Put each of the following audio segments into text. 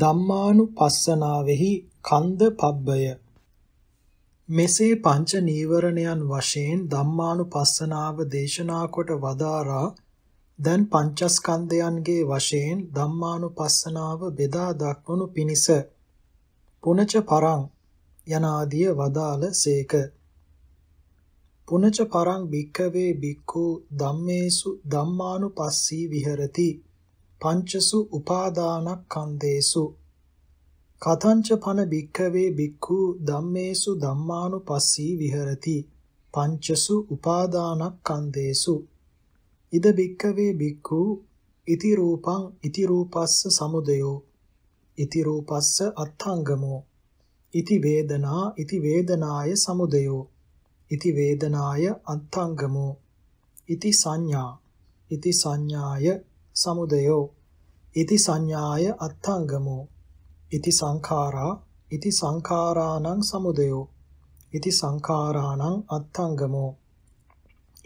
ධම්මානුපස්සනාවෙහි කන්ද පබ්බය මෙසේ පංච නීවරණයන් වශයෙන් ධම්මානුපස්සනාව දේශනා කොට වදාරා දැන් පංචස්කන්ධයන්ගේ වශයෙන් ධම්මානුපස්සනාව බෙදා දක්වනු පිණිස පුනච පරං යනාදිය වදාළ සේක පුනච පරං භික්ඛවේ භික්ඛු ධම්මේසු ධම්මානුපස්සී විහෙරති පංචසු උපාදානක්ඛන්දේසු කතංච පන භික්ඛවේ භික්ඛු ධම්මේසු ධම්මානුපස්සී විහෙරති පංචසු උපාදානක්ඛන්දේසු ඉද භික්ඛවේ භික්ඛු ඉති රූපං ඉති රූපස්ස සමුදයෝ ඉති රූපස්ස අත්ථංගමෝ ඉති වේදනා ඉති වේදනාය සමුදයෝ ඉති වේදනාය අත්ථංගමෝ ඉති සංඥා ඉති සංඥාය සමුදයෝ ඉති සංඥාය අත්ථංගමෝ ඉති සංඛාරා ඉති සංඛාරාණං සමුදයෝ ඉති සංඛාරාණං අත්ථංගමෝ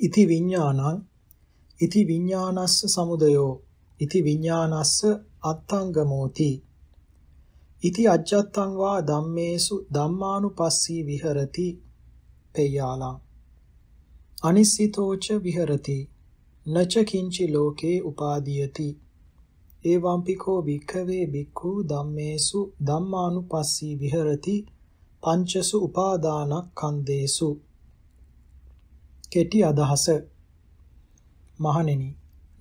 ඉති විඥානං ඉති විඥානස්ස සමුදයෝ ඉති විඥානස්ස අත්ථංගමෝති ඉති අජ්ජත්තං වා ධම්මේසු ධම්මානුපස්සී විහෙරති පෙය්‍යාලං අනිස්සිතෝච විහෙරති නච කිංචි ලෝකේ උපාදීයති එවම්පිකෝ භික්ඛවේ භික්ඛු ධම්මේසු ධම්මානුපස්සී විහෙරති පංචසු උපාදානක්ඛන්දේසු කෙටි අදහස මහණෙනි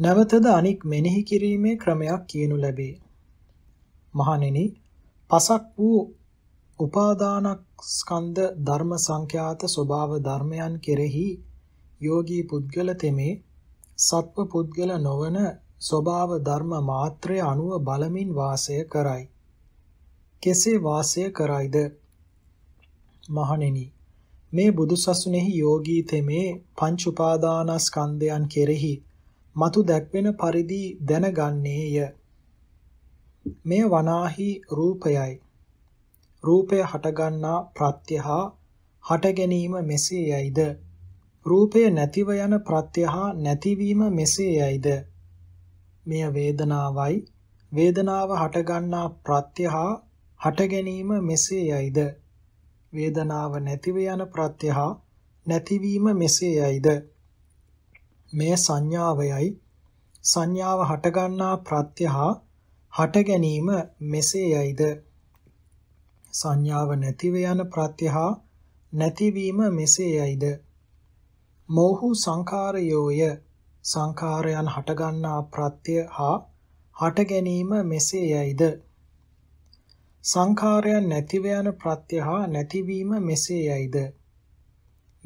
නැවතද අනික් මෙනෙහි කිරීමේ ක්‍රමයක් කියනු ලැබේ මහණෙනි පසක් වූ උපාදානස්කන්ධ ධර්ම සංඛ්‍යාත ස්වභාව ධර්මයන් කෙරෙහි යෝගී පුද්ගල තෙමේ සත්ව පුද්ගල නොවන ස්වභාව ධර්ම මාත්‍රය අනුව බලමින් වාසය කරයි. කෙසේ වාසය කරයිද? මහණෙනි මේ බුදුසසුනේහි යෝගී තෙමේ පංච උපාදානස්කන්ධයන් කෙරෙහි මතු දැක්වෙන පරිදි දැනගන්නේය. මේ වනාහි රූපයයි. රූපය හටගන්නා ප්‍රත්‍යහා හට ගැනීම මෙසේ යයිද? රූපය නැතිව යන ප්‍රත්‍ය හා නැතිවීම මෙසේ යයිද මෙය වේදනාවයි වේදනාව හටගන්නා ප්‍රත්‍ය හා හට ගැනීම මෙසේ යයිද වේදනාව නැතිව යන ප්‍රත්‍ය හා නැතිවීම මෙසේ යයිද මෙය සංඥාවයයි සංඥාව හටගන්නා ප්‍රත්‍ය හා හට ගැනීම මෙසේ යයිද සංඥාව නැතිව යන ප්‍රත්‍ය හා නැතිවීම මෙසේ යයිද මොහු සංඛාරයෝය සංඛාරයන් හටගන්නා ප්‍රත්‍ය හා හට ගැනීම මෙසේ යයිද සංඛාරයන් නැතිව යන ප්‍රත්‍ය හා නැතිවීම මෙසේ යයිද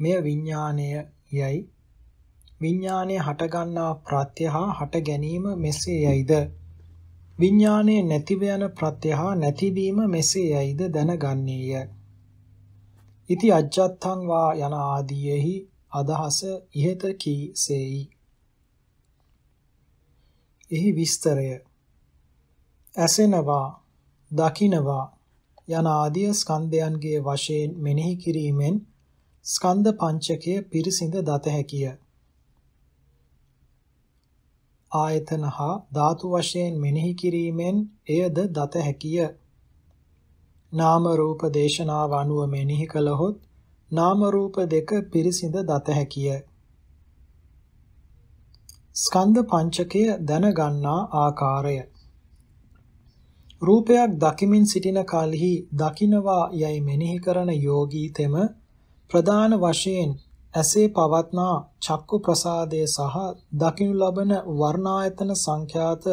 මෙය විඥාණය යයි විඥාණය හටගන්නා ප්‍රත්‍ය හා හට ගැනීම මෙසේ යයිද විඥාණය නැතිව යන ප්‍රත්‍ය හා නැතිවීම මෙසේ යයිද දැනගන්නේය ඉති අජ්ජත්තං වා යන ආදීෙහි අදහස ඉහත කී සේයි. එහි විස්තරය ඇසෙනවා දකිනවා යන ආදී ස්කන්ධයන්ගේ වශයෙන් මෙනෙහි කිරීමෙන් ස්කන්ධ පංචකය පිරිසිඳ දත හැකිය. ආයතන හා ධාතු වශයෙන් මෙනෙහි කිරීමෙන් එයද දත හැකිය. නාම රූප දේශනාව අනුව මෙනෙහි කළහොත් නාම රූප දෙක පිරිසිඳ දත හැකිය. ස්කන්ධ පංචකය දැනගන්නා ආකාරය රූපයක් දකිමින් සිටින කලෙහි දකින්වා යයි මෙනෙහි කරන යෝගී තෙම ප්‍රධාන වශයෙන් ඇසේ පවත්නා චක්කු ප්‍රසාදය සහ දකිනු ලබන වර්ණායතන සංඛ්‍යාත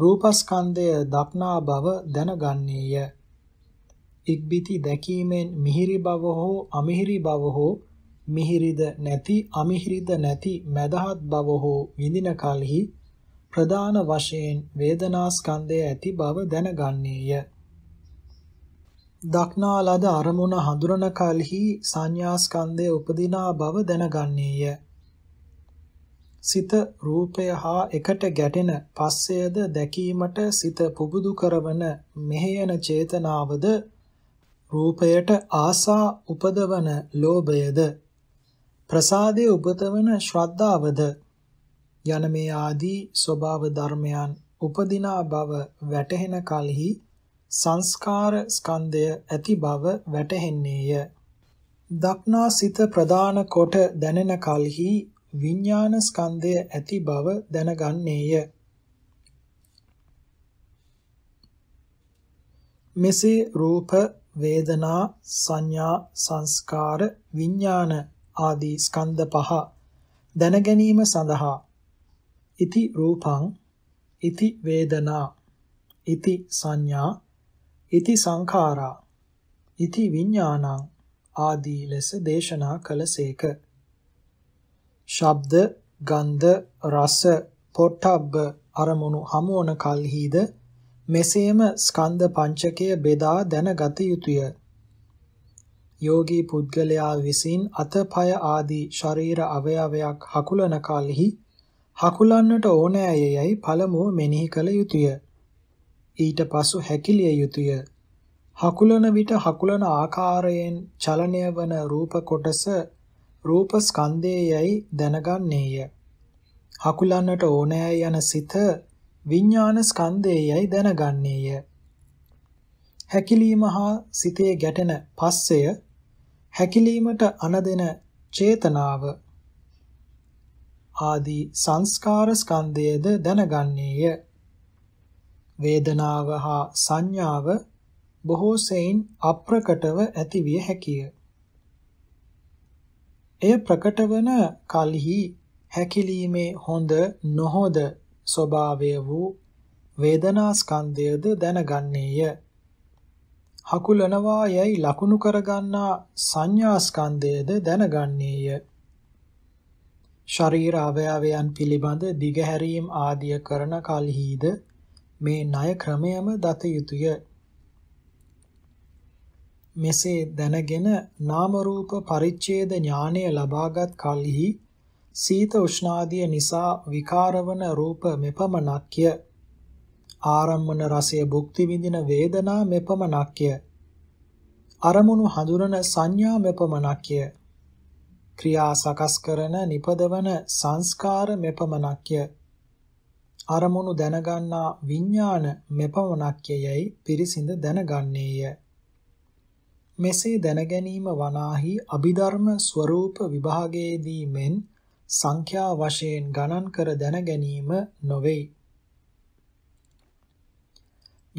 රූපස්කන්ධය දක්නා බව දැනගන්නේය. ඉක්බිති දැකීමෙන් මිහිරි බව හෝ අමිහිරි බව හෝ මිහිරිද නැති අමිහිරිද නැති මදහත් බව හෝ විඳින කලෙහි ප්‍රධාන වශයෙන් වේදනා ස්කන්ධය ඇති බව දැනගන්නේය. දක්නා ලද අරමුණ හඳුනන කලෙහි සංඥා ස්කන්ධය උපදිනා බව දැනගන්නේය. සිත රූපය හා එකට ගැටෙන පස්සයද දැකීමට සිත පුබුදු කරවන මෙහෙයන චේතනාවද රූපයට ආසා උපදවන ලෝභයද ප්‍රසාදයේ උපතවන ශ්‍රද්ධාවද යන මේ ආදී ස්වභාව ධර්මයන් උපදිනා බව වැටහෙන කලෙහි සංස්කාර ස්කන්ධය ඇති බව වැටහෙන්නේය. දක්නා සිත ප්‍රදාන කොට දැනෙන කලෙහි විඥාන ස්කන්ධය ඇති බව දැනගන්නේය. මෙසේ රූප වේදනා සංඥා සංස්කාර විඥාන ආදී ස්කන්ධ පහ දැන ගැනීම සඳහා ඉති රූපං ඉති වේදනා ඉති සංඥා ඉති සංඛාරා ඉති විඥානං ආදී ලෙස දේශනා කළසේක. ශබ්ද, ගන්ධ, රස, පොට්ටබ්බ අරමුණු හමුවන කල්හිද මෙසේම ස්කන්ධ පංචකය බෙදා දැනගත යුතුය. යෝගී පුද්ගලයා විසින් අතපය ආදී ශරීර අවයවයක් හකුලන කලෙහි හකුලන්නට ඕනෑ යයි පළමුව මෙනෙහි කළ යුතුය. ඊට පසු හැකිලිය යුතුය. හකුලන විට හකුලන ආකාරයෙන් චලනය වන රූප කොටස රූප ස්කන්ධයයි දැනගන්නේය. හකුලන්නට ඕනෑ යන සිත විඥාන ස්කන්ධයයි දැනගන්නේය. හැකිලීම හා සිතේ ගැටෙන පස්සය හැකිලීමට අනදෙන චේතනාව ආදී සංස්කාර ස්කන්ධයද දැනගන්නේය. වේදනාව හා සංඥාව බොහෝ සෙයින් අප්‍රකටව ඇතිවිය හැකිය. එය ප්‍රකට වන කලෙහි හැකිලීමේ හොඳ නොහොඳ ස්වභාවය වූ වේදනා ස්කන්ධයද දැනගන්නේය. හකුලනවා යයි ලකුණු කරගන්නා සංඥා ස්කන්ධයද දැනගන්නේය. ශරීර අවයවයන් පිළිබඳ දිගහැරීම් ආදිය කරන කලෙහිද මේ ණය ක්‍රමයම දත යුතුය. මෙසේ දැනගෙන නාම රූප පරිච්ඡේද ඥානය ලබාගත් කලෙහි සීත උෂ්ණාදිය නිසා විකාරවන රූප මෙපමණක්ය. ආරම්මන රසය භුක්ති විඳින වේදනා මෙපමණක්ය. අරමුණු හඳුනන සංඥා මෙපමණක්ය. ක්‍රියා සකස් කරන නිපදවන සංස්කාර මෙපමණක්ය. අරමුණු දැනගන්නා විඥාන මෙපමණක්යයි පිරිසිඳ දැනගන්නේය. මෙසේ දැනගැනීම වනාහි අභිධර්ම ස්වરૂප විභාගයේදී මෙන් සංඛ්‍යා වශයෙන් ගණන් කර දැන ගැනීම නොවේ.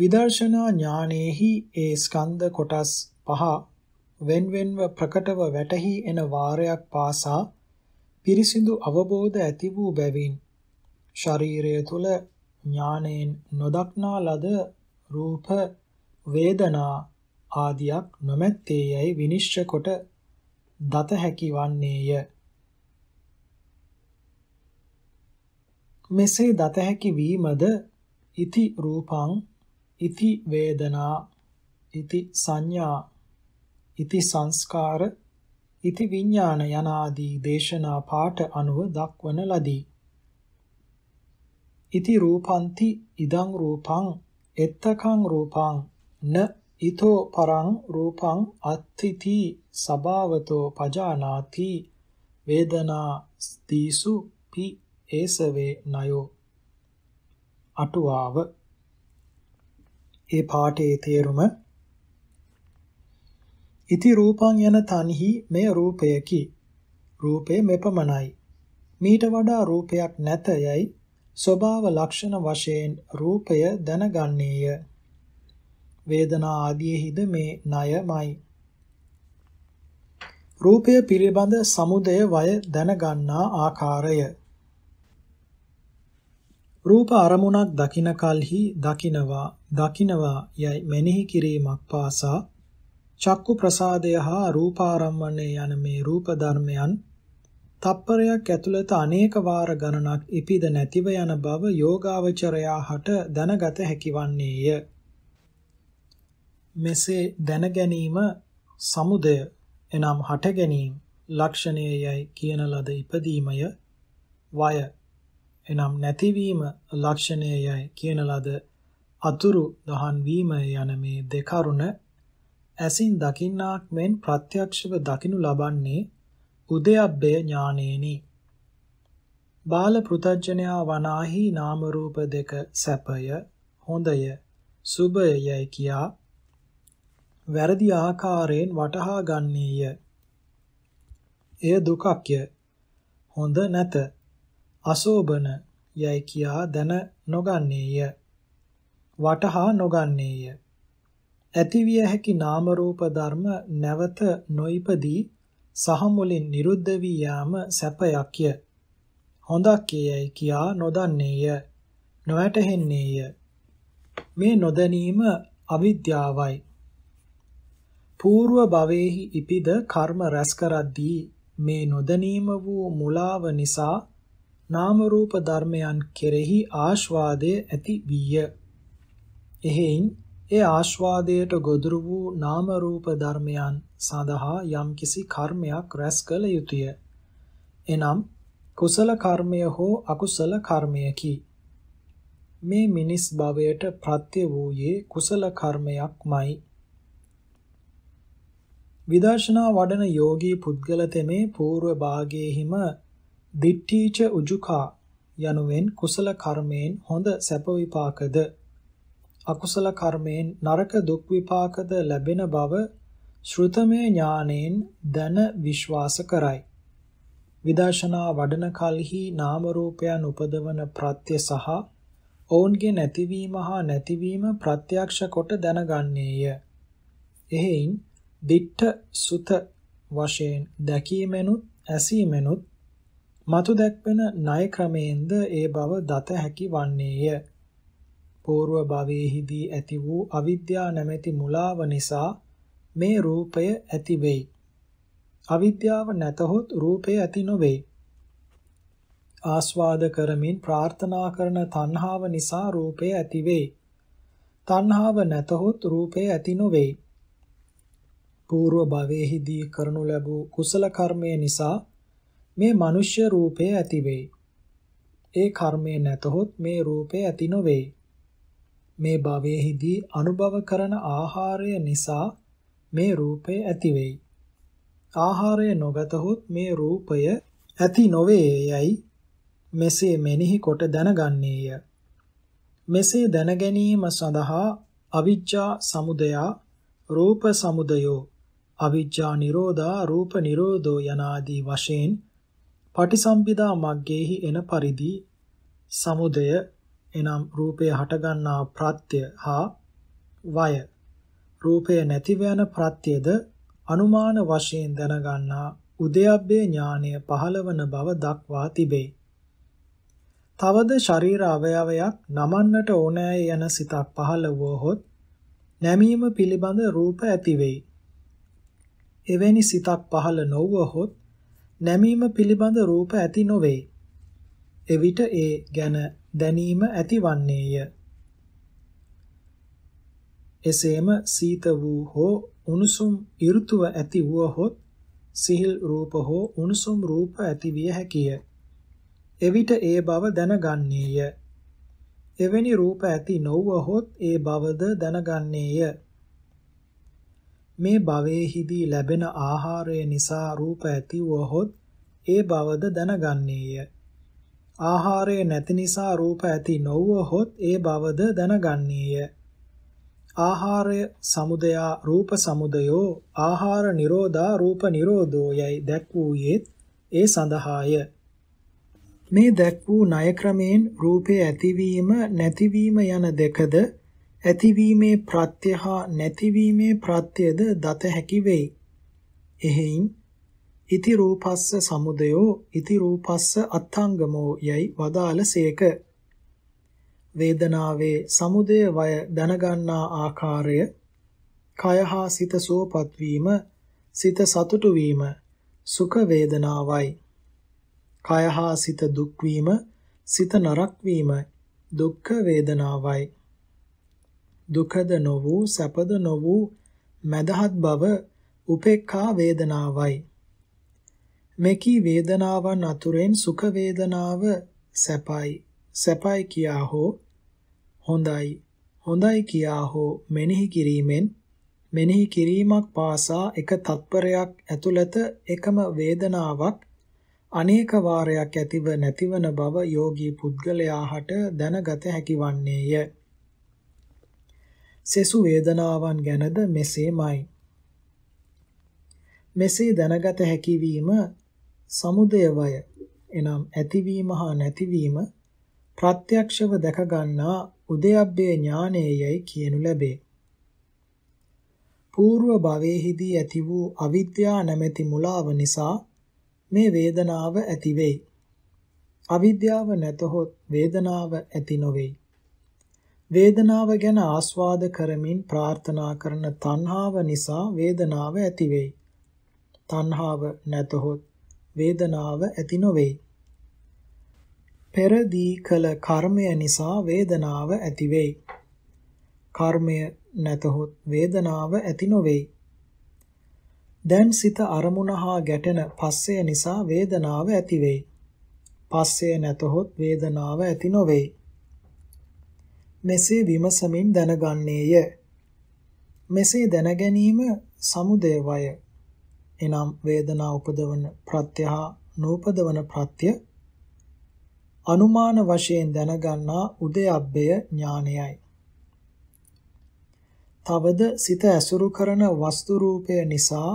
විදර්ශනා ඥානෙහි ඒ ස්කන්ධ කොටස් පහ වෙන්වෙන්ව ප්‍රකටව වැටහි එන වාරයක් පාසා පිරිසිදු අවබෝධ ඇති වූ බැවින් ශරීරය තුල ඥානෙන් නොදක්නා ලද රූප වේදනා ආදියක් නොමැත්තේයයි විනිශ්චය කොට දත හැකි වන්නේය මෙසේ දත හැකි වීමද ඉති රූපං ඉති වේදනා ඉති සංඥා ඉති සංස්කාර ඉති විඥාන යනාදී දේශනා පාඨ අනුව දක්වන ලදී. ඉති රූපන්ති ඉදං රූපං එත්තකං රූපං න ඊතෝ පරං රූපං අත්ථಿತಿ සබාවතෝ පජානාති වේදනා ස්තිසු පි ඒසවේ නයෝ අටුවාව ඒ පාඨයේ තේරුම ඉති රූපං යන තනිහි මෙය රූපයකි රූපේ මෙපමණයි මීට වඩා රූපයක් නැත යයි ස්වභාව ලක්ෂණ වශයෙන් රූපය දැනගන්නේය වේදනා ආදීෙහිද මේ ණයමයි රූපය පිළිබඳ සමුදය වය දැනගන්නා ආකාරය රූප අරමුණක් දකින කලෙහි දකිනවා දකිනවා යයි මෙනෙහි කිරීමක් පාසා චක්කු ප්‍රසාදය හා රූපාරම්මණය යන මේ රූප ධර්මයන් තප්පරයක් ඇතුළත අනේක වාර ගණනක් ඉපිද නැතිව යන බව යෝගාවචරයා හට දැනගත හැකිවන්නේය. මෙසේ දැන ගැනීම සමුදය එනම් හට ගැනීම ලක්ෂණයයි කියන ලද ඉපදීමය වය එනම් නැතිවීම ලක්ෂණයයි කියන ලද අතුරු දහන් වීම යන මේ දෙකරුණ ඇසින් දකින්නාක් මෙන් ප්‍රත්‍යක්ෂව දකිනු ලබන්නේ උදයබ්බය ඥානෙනි. බාල පෘතජ්ජනයා වනාහි නාම රූප දෙක සැපය හොඳය සුභය යයි කියා වැරදි ආකාරයෙන් වටහා ගන්නේය. එය දුකක්ය. හොඳ නැත. අශෝභන යයි කියා දැන නොගන්නේය. වටහා නොගන්නේය. ඇතිවිය හැකි නාම රූප ධර්ම නැවත නොයිපදී සහ මුලින් නිරුද්ධ වී යාම සැපයක්ය. හොඳක් යයි කියා නොදන්නේය. නොවැටහෙන්නේය. මේ නොදැනීම අවිද්‍යාවයි. పూర్ව භවෙහි ඉපිද කර්ම රැස් කරද්දී මේ නොදැනීම වූ මුලාව නිසා නාම රූප ධර්මයන් කෙරෙහි ආස්වාදය ඇති විය. එහෙයින් ඒ ආස්වාදයට ගොදුරු වූ නාම රූප ධර්මයන් සඳහා යම්කිසි කර්මයක් රැස් කළ යුතුය. එනම් කුසල කර්මය හෝ අකුසල කර්මයකි. මේ මිනිස් භවයට ප්‍රත්‍ය වූයේ කුසල කර්මයක්මයි. විදර්ශනා වඩන යෝගී පුද්ගල තෙමේ పూర్ව භාගයේහිම දිට්ඨීච උජුකා යනුවෙන් කුසල කර්මයෙන් හොඳ සැප විපාකද අකුසල කර්මයෙන් නරක දුක් විපාකද ලැබෙන බව ශ්‍රුතමේ ඥානෙන් දන විශ්වාස කරයි විදර්ශනා වඩන කලෙහි නාම රූපයන් උපදවන ප්‍රත්‍ය සහ ඔවුන්ගේ නැතිවීම හා නැතිවීම ප්‍රත්‍යක්ෂ කොට දැනගන්නේය එහෙයින් දිට්ඨ සුත වශයෙන් දැකීමෙනුත් ඇසීමෙනුත් මතු දැක්වෙන ණය ක්‍රමයෙන්ද ඒ බව දත හැකි වන්නේය. పూర్ව භවයේහිදී ඇති වූ අවිද්‍යා නැමැති මුලාව නිසා මේ රූපය ඇති වෙයි. අවිද්‍යාව නැතහොත් රූපය ඇති නොවේ. ආස්වාද කරමින් ප්‍රාර්ථනා කරන තණ්හාව නිසා රූපය ඇති වෙයි. තණ්හාව නැතහොත් රූපය ඇති නොවේ. పూర్ව භවයේහිදී කරනු ලැබූ කුසල කර්මය නිසා මේ මිනිස්්‍ය රූපය ඇති වෙයි. ඒ කර්මය නැතහොත් මේ රූපය ඇති නොවේ. මේ භවයේදී අනුභව කරන ආහාරය නිසා මේ රූපය ඇති වෙයි. ආහාරය නොගතහොත් මේ රූපය ඇති නොවේ යයි මෙසේ මෙනෙහි කොට දැනගන්නේය. මෙසේ දැනගැනීම සඳහා අවිජ්ජා සමුදයා රූප සමුදයෝ අවිජ්ජා නිරෝධා රූප නිරෝධෝ යනාදී වශයෙන් පටිසම්භිදා මග්ගෙහි එන පරිදි සමුදය එනම් රූපය හටගන්නා ප්‍රත්‍ය හා වය රූපය නැතිව යන ප්‍රත්‍යද අනුමාන වශයෙන් දැනගන්නා උදයබ්බේ ඥානය පහළවන බව දක්වා තිබේ. තවද ශරීර අවයවයක් නමන්නට ඕනෑ යන සිතක් පහළ වුවහොත් නැමීම පිළිබඳ රූප ඇතිවෙයි. එවැනි සිතක් පහළ නොවුවහොත් නැමීම පිළිබඳ රූප ඇති නොවේ. එවිට ඒ ගැන දැනීම ඇතිවන්නේය. එසේම සීත වූ හෝ උණුසුම් ඍතුව ඇති වුවහොත් සිහිල් රූප හෝ උණුසුම් රූප ඇති විය හැකිය. එවිට ඒ බව දැනගන්නේය. එවැනි රූප ඇති නොවුවහොත් ඒ බවද දැනගන්නේය. මේ භවයේහිදී ලැබෙන ආහාරය නිසා රූප ඇතිවහොත් ඒ බවද දැනගන්නේය. ආහාරය නැති නිසා රූප ඇති නොවහොත් ඒ බවද දැනගන්නේය. ආහාරය සමුදයා රූප සමුදයෝ ආහාර නිරෝධා රූප නිරෝධෝ යයි දැක්වූයේත් ඒ සඳහාය. මේ දැක් වූ ණය ක්‍රමයෙන් රූපේ ඇතිවීම නැතිවීම යන දෙකද ඇතිවීමේ ප්‍රත්‍ය හා නැතිවීමේ ප්‍රත්‍යද දත හැකි වෙයි. එහෙයින් ඉති රූපස්ස සමුදයෝ ඉති රූපස්ස අත්ංගමෝ යයි වදාළසේක. වේදනාවේ සමුදය වය දැනගන්නා ආකාරය කය හා සිත සුවපත් වීම සිත සතුටු වීම සුඛ වේදනාවයි කය හා සිත දුක් වීම සිත නරක් වීම දුක්ඛ වේදනාවයි දුකද නො වූ සැපද නො වූ මදහත් බව උපේක්ඛා වේදනාවයි. මෙකී වේදනාවන් අතුරෙන් සුඛ වේදනාව සැපයි. සැපයි කියා හෝ හොඳයි. හොඳයි කියා හෝ මෙනෙහි කිරීමෙන් මෙනෙහි කිරීමක් පාසා එක තත්පරයක් ඇතුළත එකම වේදනාවක් අනේක වාරයක් ඇතිව නැතිවන බව යෝගී පුද්ගලයා හට දැනගත හැකි වන්නේය. සෙසු වේදනාවන් ගැනද මෙසේමයි. මෙසේ දැනගත හැකිවීම සමුදයවය එනම් ඇතිවීම හා නැතිවීම ප්‍රත්‍යක්ෂව දැකගන්නා උදයබ්බේ ඥානයේයි කියනු ලැබේ. పూర్ව භවයේදී ඇති වූ අවිද්‍යා නැමැති මුලාව නිසා මේ වේදනාව ඇති වෙයි. අවිද්‍යාව නැතහොත් වේදනාව ඇති නොවේ. වේදනාව ගැන ආස්වාද කරමින් ප්‍රාර්ථනා කරන තණ්හාව නිසා වේදනාව ඇති වෙයි. තණ්හාව නැතහොත් වේදනාව ඇති නොවේ. පෙරදී කළ කර්මය නිසා වේදනාව ඇති වෙයි. කර්මය නැතහොත් වේදනාව ඇති නොවේ. දැන් සිත අරමුණ හා ගැටෙන පස්සය නිසා වේදනාව ඇති වෙයි. පස්සය නැතහොත් වේදනාව ඇති නොවේ. මෙසේ විමසමින් දැනගන්නේය. මෙසේ දැනගැනීම සමුදේවය. එනම් වේදනා උපදවන ප්‍රත්‍යහ නූපදවන ප්‍රත්‍ය අනුමාන වශයෙන් දැනගන්නා උදයබ්බය ඥානයයි. තවද සිත ඇසුරු කරන වස්තු රූපය නිසා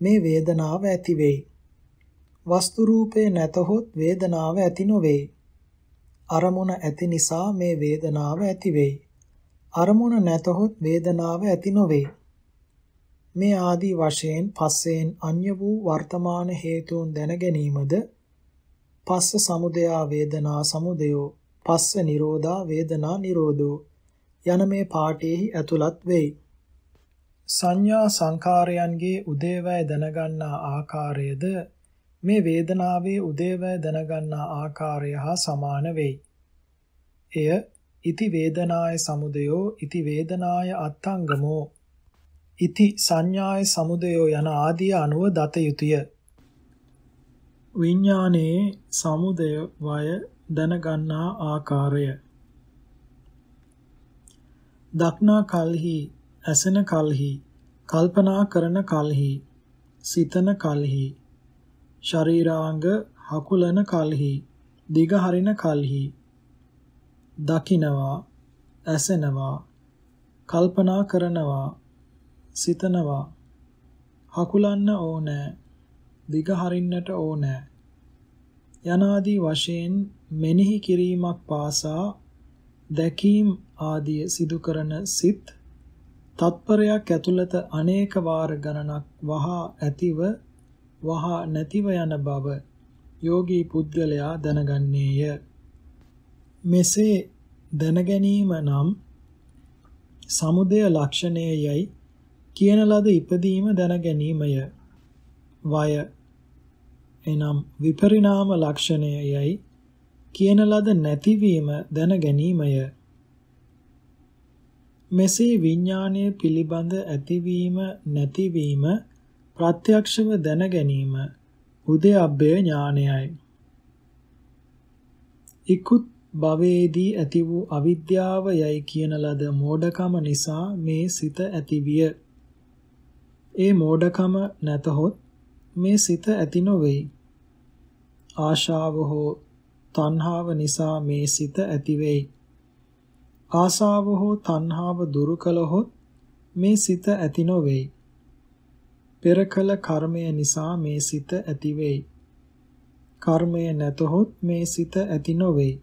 මේ වේදනාව ඇති වෙයි. වස්තු රූපේ නැතහොත් වේදනාව ඇති නොවේ. අරමුණ ඇති නිසා මේ වේදනාව ඇති වෙයි. අරමුණ නැතහොත් වේදනාව ඇති නොවේ. මේ ආදී වශයෙන් පස්සෙන් අන්‍ය වූ වර්තමාන හේතුන් දැන ගැනීමද පස්ස සමුදයා වේදනා සමුදයෝ පස්ස නිරෝධා වේදනා නිරෝධෝ යන මේ පාඨයේහි ඇතුළත් වෙයි. සංඥා සංකාරයන්ගේ උදේවැය දැනගන්නා ආකාරයද මේ වේදනාවේ උදේවැය දැනගන්නා ආකාරය හා සමාන වෙයි. එය ඉති වේදනාය සමුදයෝ ඉති වේදනාය අත්ංගමෝ ඉති සංඥාය සමුදයෝ යන ආදී අනුව දත යුතුය. විඥානයේ සමුදය වය දැනගන්නා ආකාරය දක්නා කල්හි ඇසෙන කල්හි කල්පනා කරන කල්හි සිතන කල්හි ශරීරාංග හකුලන කල්හි දිග හරින කල්හි දකිනවා ඇසෙනවා කල්පනා කරනවා සිතනවා හකුලන්න ඕනෑ දිග හරින්නට ඕනෑ යනාදී වශයෙන් මෙනෙහි කිරීමක් පාසා දැකීම් ආදී සිදු කරන සිත් තත්පරයක් ඇතුළත අනේක වාර ගණනක් වහා ඇතිව වහා නැතිව යන බව යෝගී පුද්ගලයා දැනගන්නේය. මෙසේ දැනගැනීම නම් සමුදය ලක්ෂණයයි කියන ලද ඉපදීම දැනගැනීමය. වය එනම් විපරිණාම ලක්ෂණයයි කියන ලද නැතිවීම දැනගැනීමය. මෙසේ විඥානය පිළිබඳ ඇතිවීම නැතිවීම ප්‍රත්‍යක්ෂව දැන ගැනීම උදයබ්බය ඥානයයි. ඉක්ුත් භවයේදී ඇති වූ අවිද්‍යාව යයි කියන ලද මෝඩකම නිසා මේ සිත ඇතිවිය. ඒ මෝඩකම නැතහොත් මේ සිත ඇති නොවේයි. ආශාව හෝ තණ්හාව නිසා මේ සිත ඇති වෙයි. ආසාව හෝ තණ්හාව දුරු කළහොත් මේ සිත ඇති නොවේයි. පෙර කළ කර්මය නිසා මේ සිත ඇති වෙයි. කර්මය නැතහොත් මේ සිත ඇති නොවේ.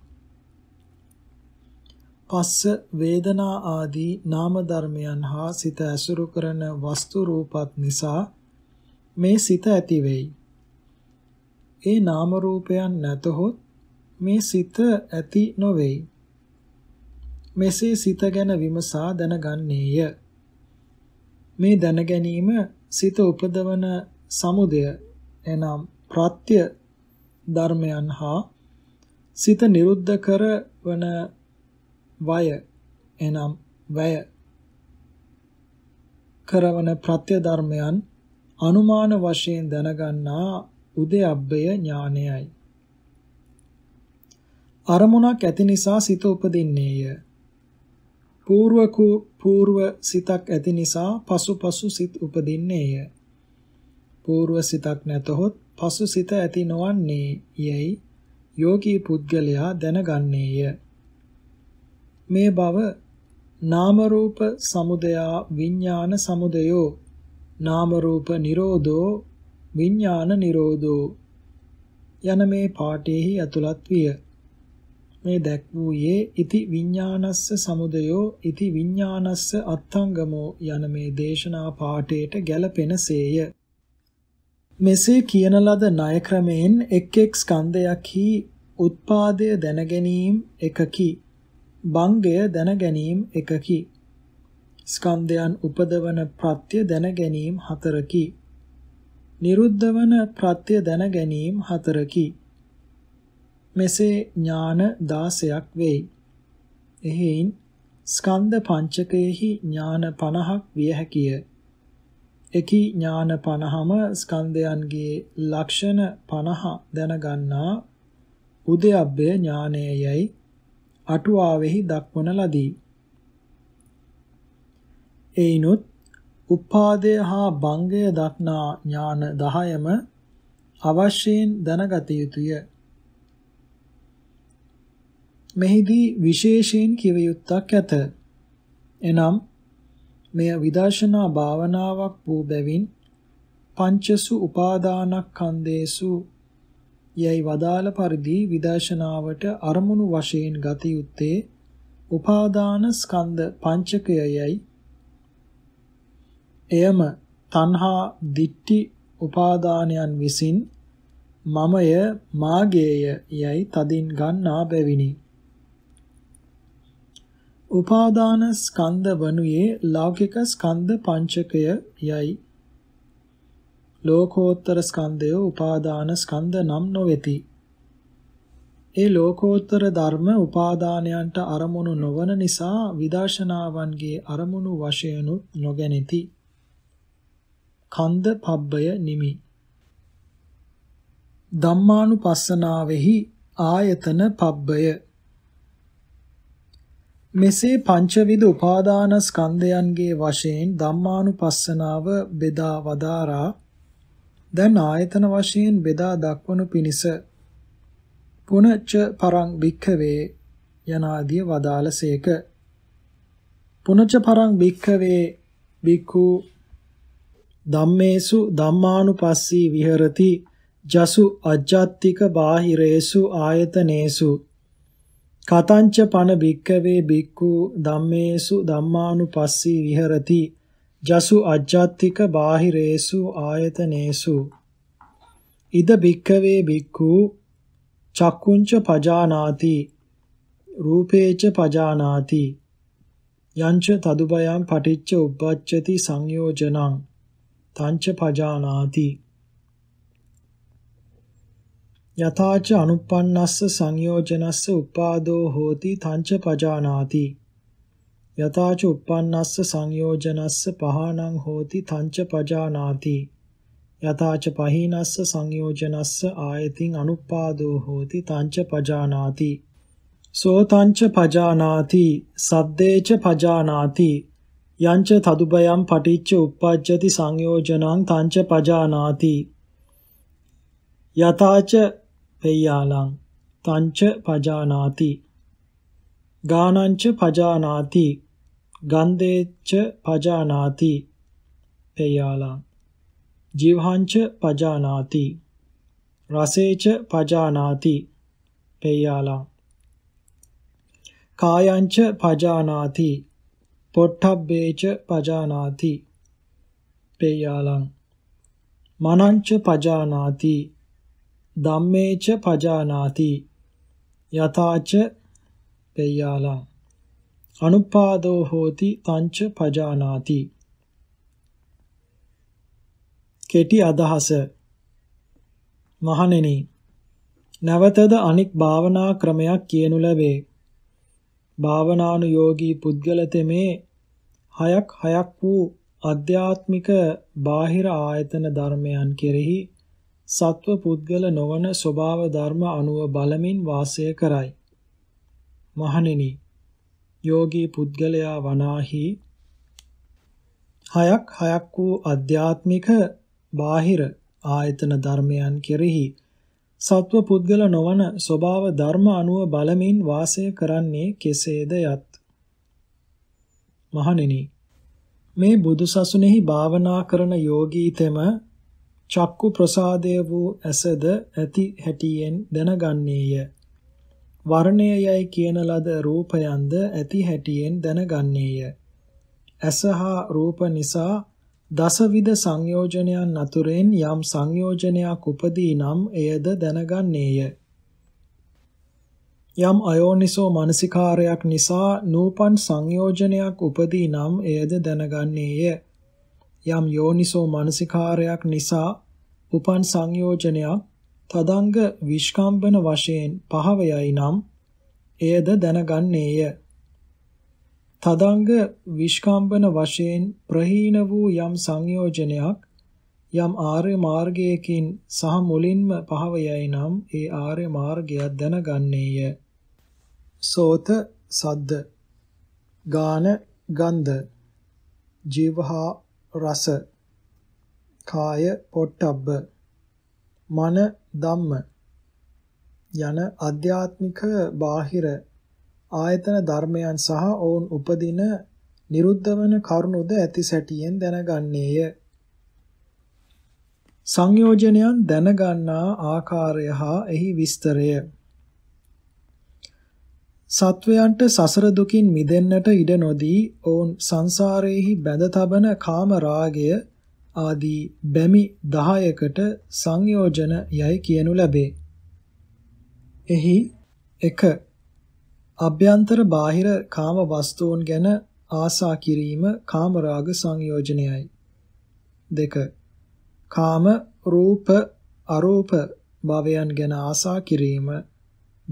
පස්ස වේදනා ආදී නාම ධර්මයන් හා සිත ඇසුරු කරන වස්තු රූපත් නිසා මේ සිත ඇති වෙයි. ඒ නාම රූපයන් නැතහොත් මේ සිත ඇති නොවේයි. මෙසේ සිත ගැන විමසා දැනගන්නේය. මේ දැනගැනීම සිත උපදවන සමුදය එනම් ප්‍රත්‍ය ධර්මයන් හා සිත නිරුද්ධ කරවන වය එනම් වැය කරවන ප්‍රත්‍ය ධර්මයන් අනුමාන වශයෙන් දැනගන්නා උදයබ්බය ඥානයයි අරමුණක් ඇති නිසා සිත උපදින්නේය పూర్වක పూర్ව සිතක් ඇති නිසා පසුපසු සිත උපදින්නේය. పూర్ව සිතක් නැතහොත් පසු සිත ඇති නොවන්නේ යයි යෝගී පුද්ගලයා දැනගන්නේය. මේ බව නාම රූප සමුදයා විඥාන සමුදයෝ නාම රූප නිරෝධෝ විඥාන නිරෝධෝ යන මේ පාඨයේහි ඇතුළත් විය. මේ දැක් වූයේ ඉති විඤ්ඤානස්ස සමුදයෝ ඉති විඤ්ඤානස්ස අත්ංගමෝ යන මේ දේශනා පාඨයට ගැලපෙනසේය. මෙසේ කියන ලද ණය ක්‍රමයෙන් එක් එක් ස්කන්ධයක්හි උත්පාදය දැන ගැනීම එකකි. භංගය දැන ගැනීම එකකි. ස්කන්ධයන් උපදවන ප්‍රත්‍ය දැන ගැනීම හතරකි. නිරුද්ධ වන ප්‍රත්‍ය දැන ගැනීම හතරකි. මෙසේ ඥාන 16ක් වෙයි. එහෙයින් ස්කන්ධ පංචකයෙහි ඥාන 50ක් විය හැකිය. එකි ඥාන 50ම ස්කන්ධයන්ගේ ලක්ෂණ 50 දැනගන්නා උදයබ්බය ඥානයයි අටුවාවෙහි දක්වන ලදී. එයිනුත් උපාදය හා භංගය දක්නා ඥාන 10ම අවශ්‍යයෙන් දැනගත යුතුය. මෙහිදී විශේෂයෙන් කිව යුත්තක් ඇත. එනම් මෙය විදර්ශනා භාවනාවක් වූ බැවින් පංචසු උපාදානස්කන්ධේසු යයි වදාළ පරිදි විදර්ශනාවට අරමුණු වශයෙන් ගත යුත්තේ උපාදාන ස්කන්ධ පංචකයයි එයම තණ්හා දිට්ටි උපාදානයන් විසින් මමය මාගේය යයි තදින් ගන්නා බැවිනි උපාදාන ස්කන්ධ වනුයේ ලෞකික ස්කන්ධ පංචකය යයි. ලෝකෝත්තර ස්කන්ධය උපාදාන ස්කන්ධ නම් නොවේති. ඒ ලෝකෝත්තර ධර්ම උපාදානයන්ට අරමුණු නොවන නිසා විදර්ශනාවන්ගේ අරමුණු වශයෙන්ුත් නොගැනිති. කන්ද පබ්බය නිමි. ධම්මානුපස්සනාවෙහි ආයතන පබ්බය මෙසේ පංචවිධ උපාදාන ස්කන්ධයන්ගේ වශයෙන් ධම්මානුපස්සනාව බෙදා වදාරා දැන් ආයතන වශයෙන් බෙදා දක්වනු පිණිස පුනච්ච පරං භික්ඛවේ යනාදී වදාළසේක පුනච්ච පරං භික්ඛවේ භික්ඛු ධම්මේසු ධම්මානුපස්සී විහෙරති ජසු අජ්ජත්තික බාහිරේසු ආයතනේසු කතංච පන භික්කවේ භික්ඛු ධම්මේසු ධම්මානුපස්සී විහෙරති ජසු අජ්ජත්තික බාහිරේසු ආයතනේසු ඉද භික්කවේ භික්ඛු චක්කුංච පජානාති රූපේච පජානාති යංච තදුබයං පටිච්ච උබ්බච්චති සංයෝජනං තංච පජානාති යථාච අනුප්පන්නස්ස සංයෝජනස්ස උපාදෝ හෝති තංච පජානාති යථාච උප්පන්නස්ස සංයෝජනස්ස පහානං හෝති තංච පජානාති යථාච පහීනස්ස සංයෝජනස්ස ආයතින් අනුපාදෝ හෝති තංච පජානාති සෝතංච පජානාති සද්දේච පජානාති යංච තදුබයම් පටිච්ච උප්පජ්ජති සංයෝජනං තංච පජානාති යථාච වෙය්‍යාලං තංච පජානාති ගානංච පජානාති ගන්ධේච්ච පජානාති වෙය්‍යාලං ජීවහංච පජානාති රසේච පජානාති වෙය්‍යාලං කායංච පජානාති පොට්ටබ්බේච පජානාති පේයාලං මනංච පජානාති ධම්මේච පජානාති යතාච පෙය්‍යාලං අනුපාදෝ හෝති තංච පජානාති කෙටි අදහස මහණෙනි නැවතද අනික් භාවනා ක්‍රමයක් කියනු ලැබේ භාවනානුයෝගී පුද්ගල තෙමේ හයක් හයක් වූ අධ්‍යාත්මික බාහිර ආයතන ධර්මයන් කෙරෙහි සත්ව පුද්ගල නොවන ස්වභාව ධර්ම අනුව බලමින් වාසය කරයි. මහණෙනි යෝගී පුද්ගලයා වනාහි හයක් හයක් වූ අධ්‍යාත්මික බාහිර ආයතන ධර්මයන් කෙරෙහි සත්ව පුද්ගල නොවන ස්වභාව ධර්ම අනුව බලමින් වාසය කරන්නේ කෙසේද යත් මහණෙනි මේ බුදුසසුනේහි භාවනා කරන යෝගී තෙම චක්කු ප්‍රසාදය වූ ඇසද ඇති හැටියෙන් දැනගන්නේය. වර්ණය යයි කියන ලද රූපයන්ද ඇති හැටියෙන් දැනගන්නේය. ඇස හා රූප නිසා දසවිධ සංයෝජනයන් අතුරෙන් යම් සංයෝජනයක් උපදී නම් එයද දැනගන්නේය. යම් අයෝනිසෝ මානසිකාරයක් නිසා නූපන් සංයෝජනයක් උපදී නම් එයද දැනගන්නේය. යම් යෝනිසෝ මානසිකාරයක් නිසා උපන් සංයෝජනයක් තදංග විස්කම්බන වශයෙන් පහවයයි නම් එයද දැනගන්නේය. තදංග විස්කම්බන වශයෙන් ප්‍රහීන වූ යම් සංයෝජනයක් යම් ආර්ය මාර්ගයකින් සහ මුලින්ම පහවයයි නම් ඒ ආර්ය මාර්ගයක් දැනගන්නේය. සෝත සද්ද ගාන ගන්ධ ජීවහා රස කාය පොට්ටබ්බ මන ධම්ම යන අධ්‍යාත්මික බාහිර ආයතන ධර්මයන් සහ ඔවුන් උපදින නිරුද්ධ වන කරුණුද ඇති සැටියෙන් දැනගන්නේය සංයෝජනයන් දැනගන්නා ආකාරය හා එහි විස්තරය සත්වයන්ට සසර දුකින් මිදෙන්නට ඉඩ නොදී ඔවුන් සංසාරයේහි බැඳ තබන කාම රාගය ආදී බැමි 10කට සංයෝජන යයි කියනු ලැබේ. එහි 1 අභ්‍යන්තර බාහිර කාම වස්තුන් ගැන ආසා කිරීම කාමරාග සංයෝජනයයි. 2. කාම රූප අරූප භවයන් ගැන ආසා කිරීම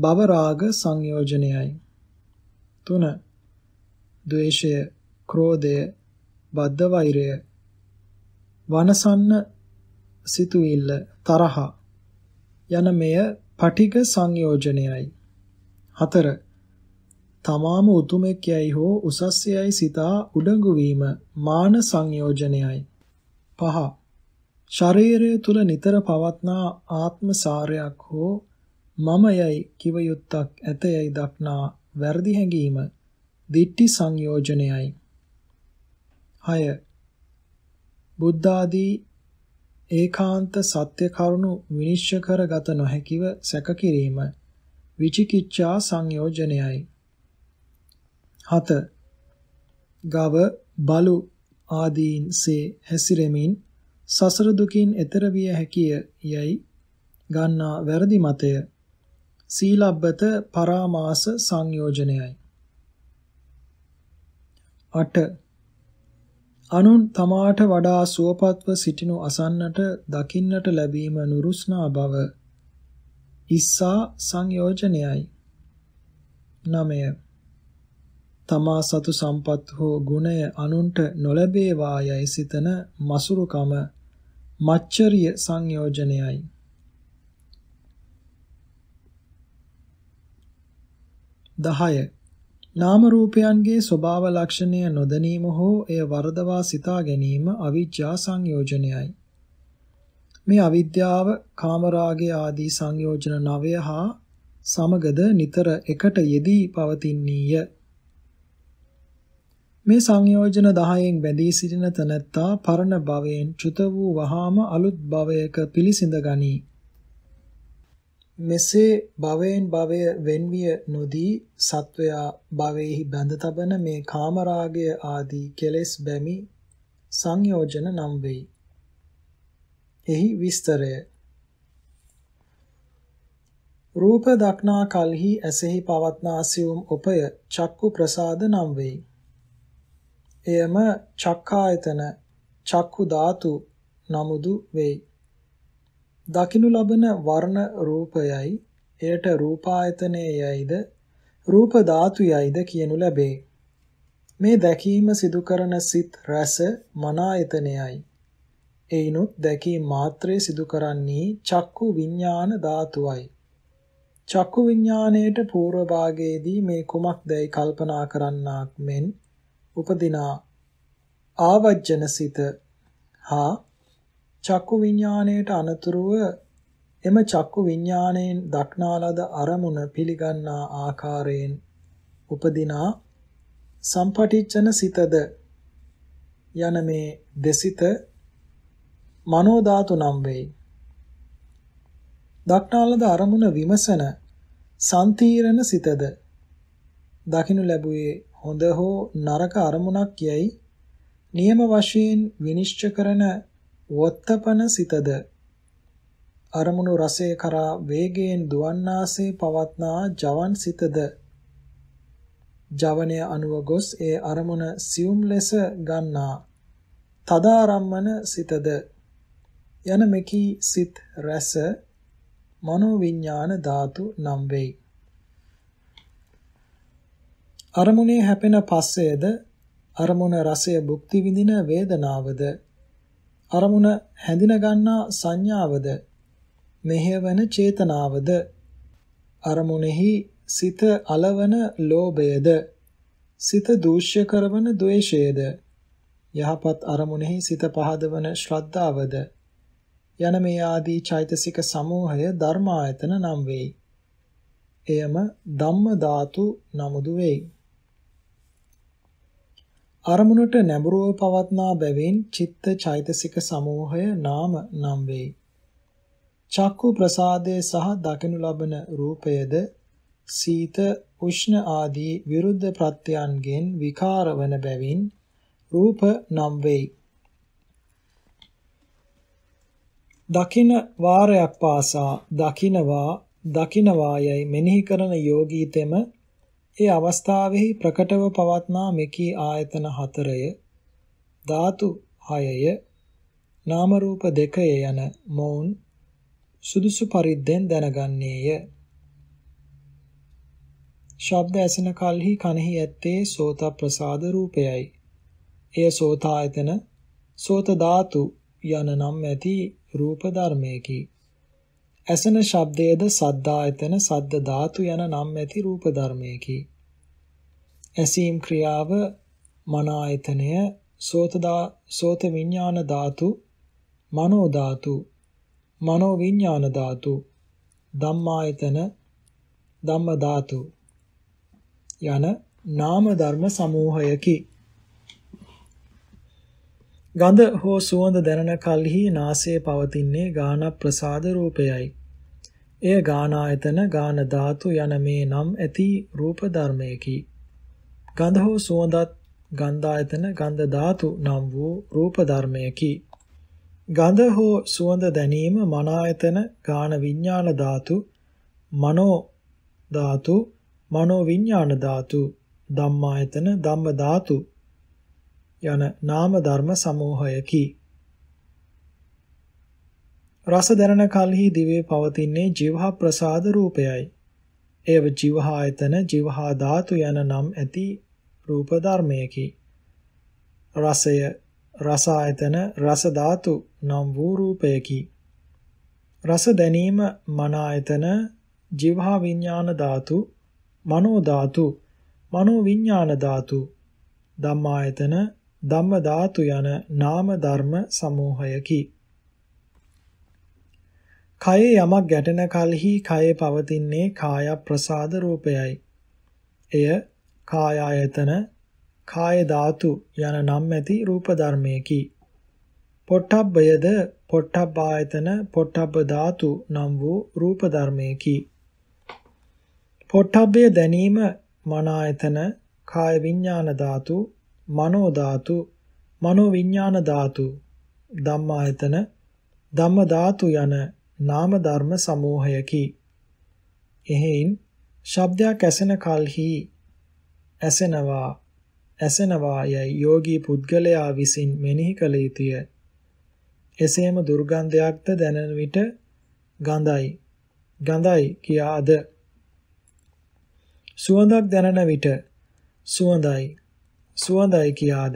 භව රාග සංයෝජනයයි. 3. ද්වේෂය, ක්‍රෝධය, බද්ධ වෛරය, වනසන්න සිතුවිල්ල, තරහ යන මෙය පටික සංයෝජනයයි. 4. තමාම උතුමෙක් යයි හෝ උසස් යයි සිතා උඩඟු වීම මාන සංයෝජනයයි. 5. ශරීරය තුල නිතර පවත්නා ආත්ම සාරයක් හෝ මම යයි කිව යුත්තක් ඇතයයි දක්නා වැරදි හැඟීම දිට්ටි සංයෝජනයයි 6 බුද්ධාදී ඒකාන්ත සත්‍ය කරුණු විනිශ්චය කරගත නොහැකිව සැකකිරීම විචිකිච්ඡා සංයෝජනයයි 7 ගව බලු ආදීන්සේ හැසිරෙමින් සසර දුකින් එතර විය හැකිය යයි ගන්නා වැරදි මතය සීලබ්බත පරාමාස සංයෝජනයයි. 8 අනුන් තමාට වඩා සුවපත්ව සිටිනු අසන්නට දකින්නට ලැබීම නුරුස්නා බව ඉස්සා සංයෝජනයයි. 9 තමා සතු සම්පත් හෝ ගුණය අනුන්ට නොලැබේවා යයි සිතන මසුරුකම මච්චරිය සංයෝජනයයි. 10 නාම රූපයන්ගේ ස්වභාව ලක්ෂණය නොදැනීම හෝ එය වරදවා සිතා ගැනීම අවිජ්ජා සංයෝජනයයි. මේ අවිද්‍යාව කාමරාගය ආදී සංයෝජන 9 හා සමගද නිතර එකට යෙදී පවතින්නීය. මේ සංයෝජන 10න් බැඳී සිටින තනත්තා පරණ භවයෙන් චුත වූ වහාම අලුත් භවයක පිලිසිඳ ගනී. මෙසේ භවයෙන් භවය වෙන්විය නොදී සත්වයා භවයේහි බැඳ තබන මේ කාමරාගය ආදී කෙලෙස් බැමි සංයෝජන නම් වෙයි. එහි විස්තරය රූප දක්නා කලෙහි ඇසෙහි පවත්නා සියුම් උපය චක්කු ප්‍රසාද නම් වෙයි. එයම චක්කායතන චක්කු ධාතු නමුදු වෙයි. දකිනු ලබන වර්ණ රූපයයි එයට රූපායතනයයිද රූප ධාතුයයිද කියනු ලැබේ. මේ දැකීම සිදු කරන සිත් රස මනායතනයයි. එයිනුත් දැකීම මාත්‍රේ සිදු කරන්නේ චක්කු විඥාන ධාතුවයි. චක්කු විඥාණයට పూర్ව භාගයේදී මේ කුමක්දයි කල්පනා කරන්නාක් මෙන් උපදිනා ආවජන සිත හා චක්කු විඥාණයට අනතුරුව එම චක්කු විඥාණයෙන් දක්නාලද අරමුණ පිළිගන්නා ආකාරයෙන් උපදිනා සම්පටිච්ඡන සිතද යන මේ දෙසිත මනෝ ධාතු නම් වෙයි. දක්නාලද අරමුණ විමසන සන්තීරණ සිතද දකිනු ලැබුවේ හොඳ හෝ නරක අරමුණක් යයි නියම වශයෙන් විනිශ්චය කරන වොත්තපන සිතද අරමුණු රසය කරා වේගයෙන් දුවන්නාසේ පවත්නා ජවන් සිතද ජවනය අනුව ගොස් ඒ අරමුණ සියුම් ලෙස ගන්නා තදාරම්මන සිතද යන මෙකී සිත් රැස මනෝවිඤ්ඤාණ ධාතු නම් වෙයි. අරමුණේ හැපෙන පස්සේද අරමුණ රසය භුක්ති විඳින වේදනාවද අරමුණ හැඳින ගන්නා සංඥාවද මෙහෙවන චේතනාවද අරමුණෙහි සිත అలවන ලෝභයද සිත දූෂ්‍ය කරවන ද්වේෂයද යහපත් අරමුණෙහි සිත පහදවන ශ්‍රද්ධාවද යන මේ ආදී චෛතසික සමූහය ධර්මායතන නම් වෙයි. එයම ධම්ම ධාතු නමුදු වෙයි. අරමුණට නැඹුරුව පවත්නා බැවින් චිත්ත චෛතසික සමූහය නාම නම් වෙයි. චක්කු ප්‍රසාදයේ සහ දකිනු ලබන රූපයද සීත උෂ්ණ ආදී විරුද්ධ ප්‍රත්‍යයන්ගෙන් විකාර වන බැවින් රූප නම් වෙයි. දකින වාරයක් පාසා දකිනවා දකිනවා යයි මෙනෙහි කරන යෝගී තෙම ඒ අවස්ථාවෙහි ප්‍රකටව පවත්නා මෙකී ආයතන හතරය ධාතු හයය නාම රූප දෙකය යන මොවුන් සුදුසු පරිද්දෙන් දැනගන්නේය. ශබ්ද ඇසෙන කල්හි කනෙහි ඇත්තේ සෝත ප්‍රසාද රූපයයි. එය සෝතායතන සෝත ධාතු යන නම් ඇති රූප ධර්මයකි. ඇසෙන ශබ්දයේද සද්දායතන සද්ද ධාතු යන නම් ඇති රූප ධර්මයකි. ඇසීම් ක්‍රියාව මන ආයතනය සෝතදා සෝත විඥාන ධාතු මනෝ ධාතු මනෝ විඥාන ධාතු ධම්මායතන ධම්ම ධාතු යන නාම ධර්ම සමූහයකි. ගඳ හෝ සුවඳ දැනන කල්හි නාසයේ පවතින්නේ ගාන ප්‍රසාද රූපයයි. එය ගානායතන ගාන ධාතු යන මේ නම් ඇති රූප ධර්මයකි. ගන්ධ හෝ සුවඳත් ගන්ධායතන ගන්ධ ධාතු නම් වූ රූප ධර්මයකි. ගන්ධ හෝ සුවඳ දැනීම මනායතන ගාන විඥාන ධාතු මනෝ ධාතු මනෝ විඥාන ධාතු ධම්මායතන ධම්ම ධාතු යන නාම ධර්ම සමූහයකි රස දැනන කලෙහි දිවේ පවතින්නේ ජීවහා ප්‍රසාද රූපයයි. එය ජීවහා ආයතන ජීවහා ධාතු යන නම් ඇති රූප ධර්මයකි. රසය රස ආයතන රස ධාතු නම් වූ රූපයකි. රස දැනීම මන ආයතන ජීවහා විඥාන ධාතු මනෝ ධාතු මනෝ විඥාන ධාතු ධම්මායතන ධම්ම ධාතු යන නාම ධර්ම සමූහයකි. කයේ යමක් ගැටෙන කලෙහි කයේ පවතින්නේ කාය ප්‍රසාද රූපයයි. එය කාය ආයතන, කාය ධාතු යන නම් ඇති රූප ධර්මයකි. පොට්ටබ්බයද පොට්ටබ්බ ආයතන, පොට්ටබ්බ ධාතු නම් වූ රූප ධර්මයකි. පොට්ටබ්බය දැනීම මන ආයතන, කාය විඥාන ධාතු, මනෝ ධාතු, මනෝ විඥාන ධාතු, ධම්මායතන, ධම්ම ධාතු යන නාම ධර්ම සමූහයකි. එහෙයින් ශබ්දයක් ඇසෙන කල්හි ඇසෙනවා ඇසෙනවා යයි යෝගී පුද්ගලයා විසින් මෙනෙහි කළ යුතුය. එසේම දුර්ගන්ධයක්ද දැනෙන විට ගඳයි. ගඳයි කියාද සුවඳක් දැනෙන විට සුවඳයි. සුවඳයි කියාද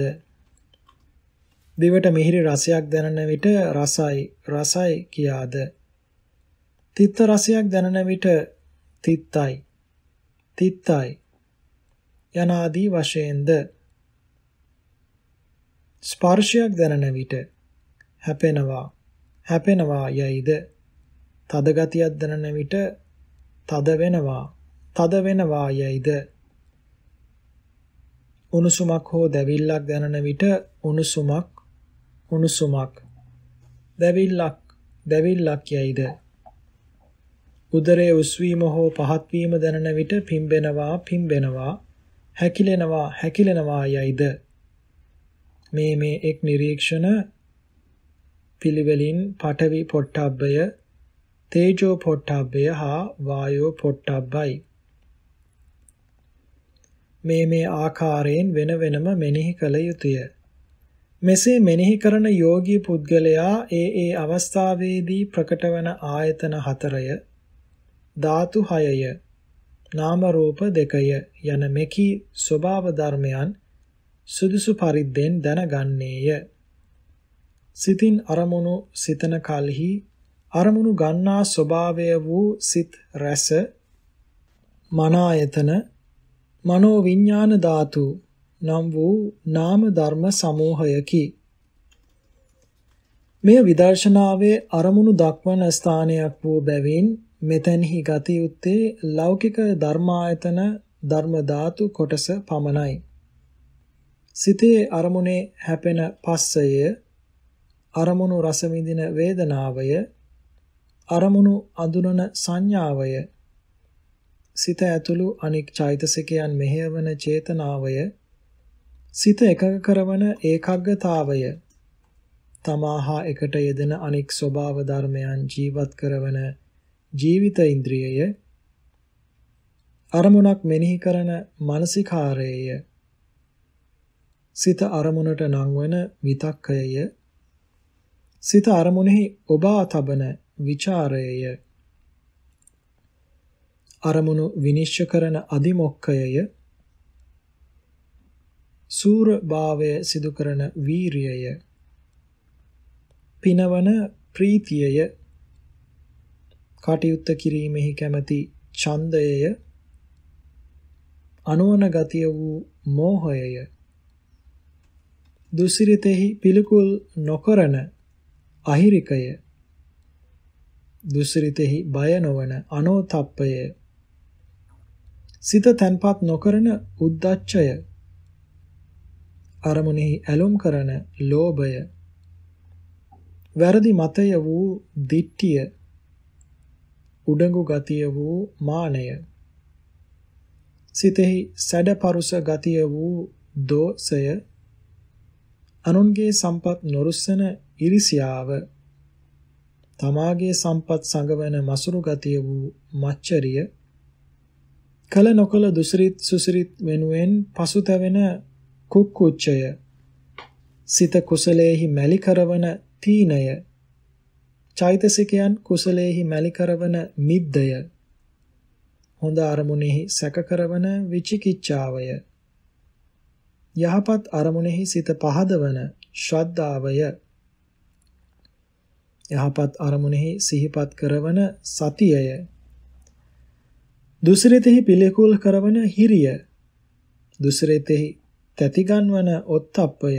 දිවට මිහිරි රසයක් දැනෙන විට රසයි. රසයි කියාද තිත්ත රසයක් දැනෙන විට තිත්තයි තිත්තයි යනාදී වශයෙන්ද ස්පර්ශයක් දැනෙන විට හැපෙනවා හැපෙනවා යයිද තද ගතියක් දැනෙන විට තද වෙනවා තද වෙනවා යයිද උණුසුමක් හෝ දැවිල්ලක් දැනෙන විට උණුසුමක් උණුසුමක් දැවිල්ලක් දැවිල්ලක් යයිද උදරයේ උස්වීම හෝ පහත්වීම දැනෙන විට පිම්බෙනවා පිම්බෙනවා හැකිලෙනවා හැකිලෙනවා යයිද මේ මේ එක් නිරීක්ෂණ පිළිවෙලින් පඨවි පොට්ටබ්බය තේජෝ පොට්ටබ්බය හා වායෝ පොට්ටබ්බයි මේ මේ ආකාරයෙන් වෙන වෙනම මෙනෙහි කළ යුතුය මෙසේ මෙනෙහි කරන යෝගී පුද්ගලයා ඒ ඒ අවස්ථාවේදී ප්‍රකටවන ආයතන හතරය ධාතු 6ය නාම රූප 2ය යන මෙකි ස්වභාව ධර්මයන් සුදුසු පරිද්දෙන් දැනගන්නේය සිතින් අරමුණු සිතන කලෙහි අරමුණු ගන්නා ස්වභාවය වූ සිත් රැස මනායතන මනෝ විඥාන ධාතු නම් වූ නාම ධර්ම සමූහයකි මෙය විදර්ශනාවේ අරමුණු දක්වන ස්ථානයක් වූ බැවින් මෙතෙන්හි ගතිය යුත්තේ ලෞකික ධර්මායතන ධර්ම ධාතු කොටස පමණයි. සිතේ අරමුණේ හැපෙන පස්සය අරමුණු රස විඳින වේදනාවය අරමුණු අඳුනන සංඥාවය සිත ඇතුළු අනික් චෛතසිකයන් මෙහෙයවන චේතනාවය සිත එකඟ කරවන ඒකග්ගතාවය තමාහා එකට යෙදෙන අනික් ස්වභාව ධර්මයන් ජීවත් කරවන ජීවිත ඉන්ද්‍රියය අරමුණක් මෙනෙහි කරන මානසිකාරයය සිත අරමුණට නංවන විතක්කයය සිත අරමුණෙහි ඔබා තබන ਵਿਚාරයය අරමුණු විනිශ්චය කරන අදිමොක්කයය සූර භාවය සිදු කරන වීරියය පිනවන ප්‍රීතියය කටයුත්ත කිරීමෙහි කැමැති ඡන්දයය අනුවන ගතිය වූ මෝහයය දුසිරිතෙහි පිළිකුල් නොකරන අහිරිකය දුසිරිතෙහි බය නොවන අනෝතප්පය සිත තැන්පත් නොකරන උද්දච්චය අරමුණෙහි ඇලොම් කරන ලෝභය වැරදි මතය වූ දිට්ඨිය උඩඟු ගතිය වූ මානය සිතෙහි සැඩපරුස ගතිය වූ දෝසය අනුන්ගේ සම්පත් නොරුස්සන ඉරිසියාව තමාගේ සම්පත් සංගවන මසුරු ගතිය වූ මච්චරිය කල නොකල දුසිරිත සුසිරිත වෙනුවෙන් පසුතැවෙන කුක්කුච්චය සිත කුසලයේහි මැලි කරවන තීනය චෛතසිකයන් කුසලයේහි මැලිකරවන මිද්දය හොඳ අරමුණෙහි සැකකරවන විචිකිච්ඡාවය යහපත් අරමුණෙහි සිත පහදවන ශ්‍රද්ධාවය යහපත් අරමුණෙහි සිහිපත් කරවන සතියය දුසිරිතෙහි පිළිකුල් කරවන හිරිය දුසිරිතෙහි තැතිගන්වන ඔත්තප්පය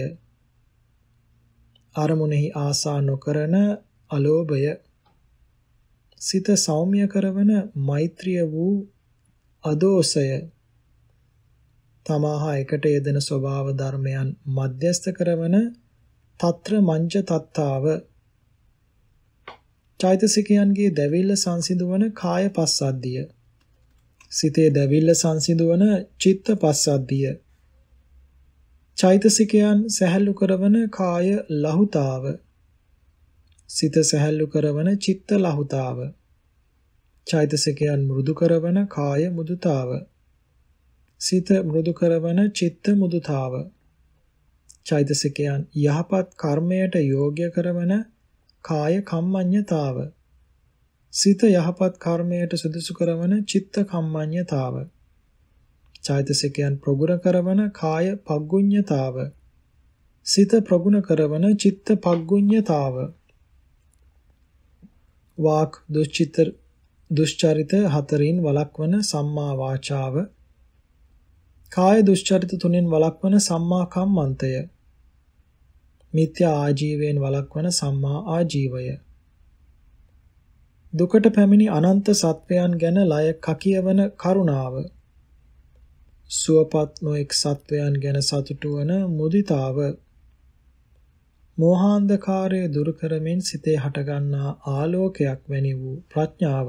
අරමුණෙහි ආසා නොකරන අලෝභය සිත සෞම්‍ය කරවන මෛත්‍රිය වූ අදෝසය තමාහා එකට යෙදෙන ස්වභාව ධර්මයන් මධ්‍යස්ත කරවන తත්‍ර මංජ තත්තාව චෛතසිකයන්ගේ දැවිල්ල සංසිඳවන කාය පස්සද්ධිය සිතේ දැවිල්ල සංසිඳවන චිත්ත පස්සද්ධිය චෛතසිකයන් සැහැල්ලු කරවන කාය ලහුතාව සිත සැහැල්ලු කරවන චිත්ත ලහුතාව චෛතසිකයන් මෘදු කරවන කාය මුදුතාව සිත මෘදු කරවන චිත්ත මුදුතාව චෛතසිකයන් යහපත් කර්මයට යෝග්‍ය කරවන කාය කම්මඤ්ඤතාව සිත යහපත් කර්මයට සුදුසු කරවන චිත්ත කම්මඤ්ඤතාව චෛතසිකයන් ප්‍රගුණ කරවන කාය පග්ගුඤ්ඤතාව සිත ප්‍රගුණ කරවන චිත්ත පග්ගුඤ්ඤතාව වාක් දුස්චිත දුස්චරිත හතරින් වළක්වන සම්මා වාචාව කාය දුස්චරිත තුනෙන් වළක්වන සම්මා කම්මන්තය මිත්‍යා ආජීවයෙන් වළක්වන සම්මා ආජීවය දුකට පැමිණි අනන්ත සත්වයන් ගැන ලය කකියවන කරුණාව සුවපත් නොඑක් සත්වයන් ගැන සතුටු වන මුදිතාව මෝහාන්ධකාරය දුරු කරමින් සිතේ හටගන්නා ආලෝකයක් වැනි වූ ප්‍රඥාව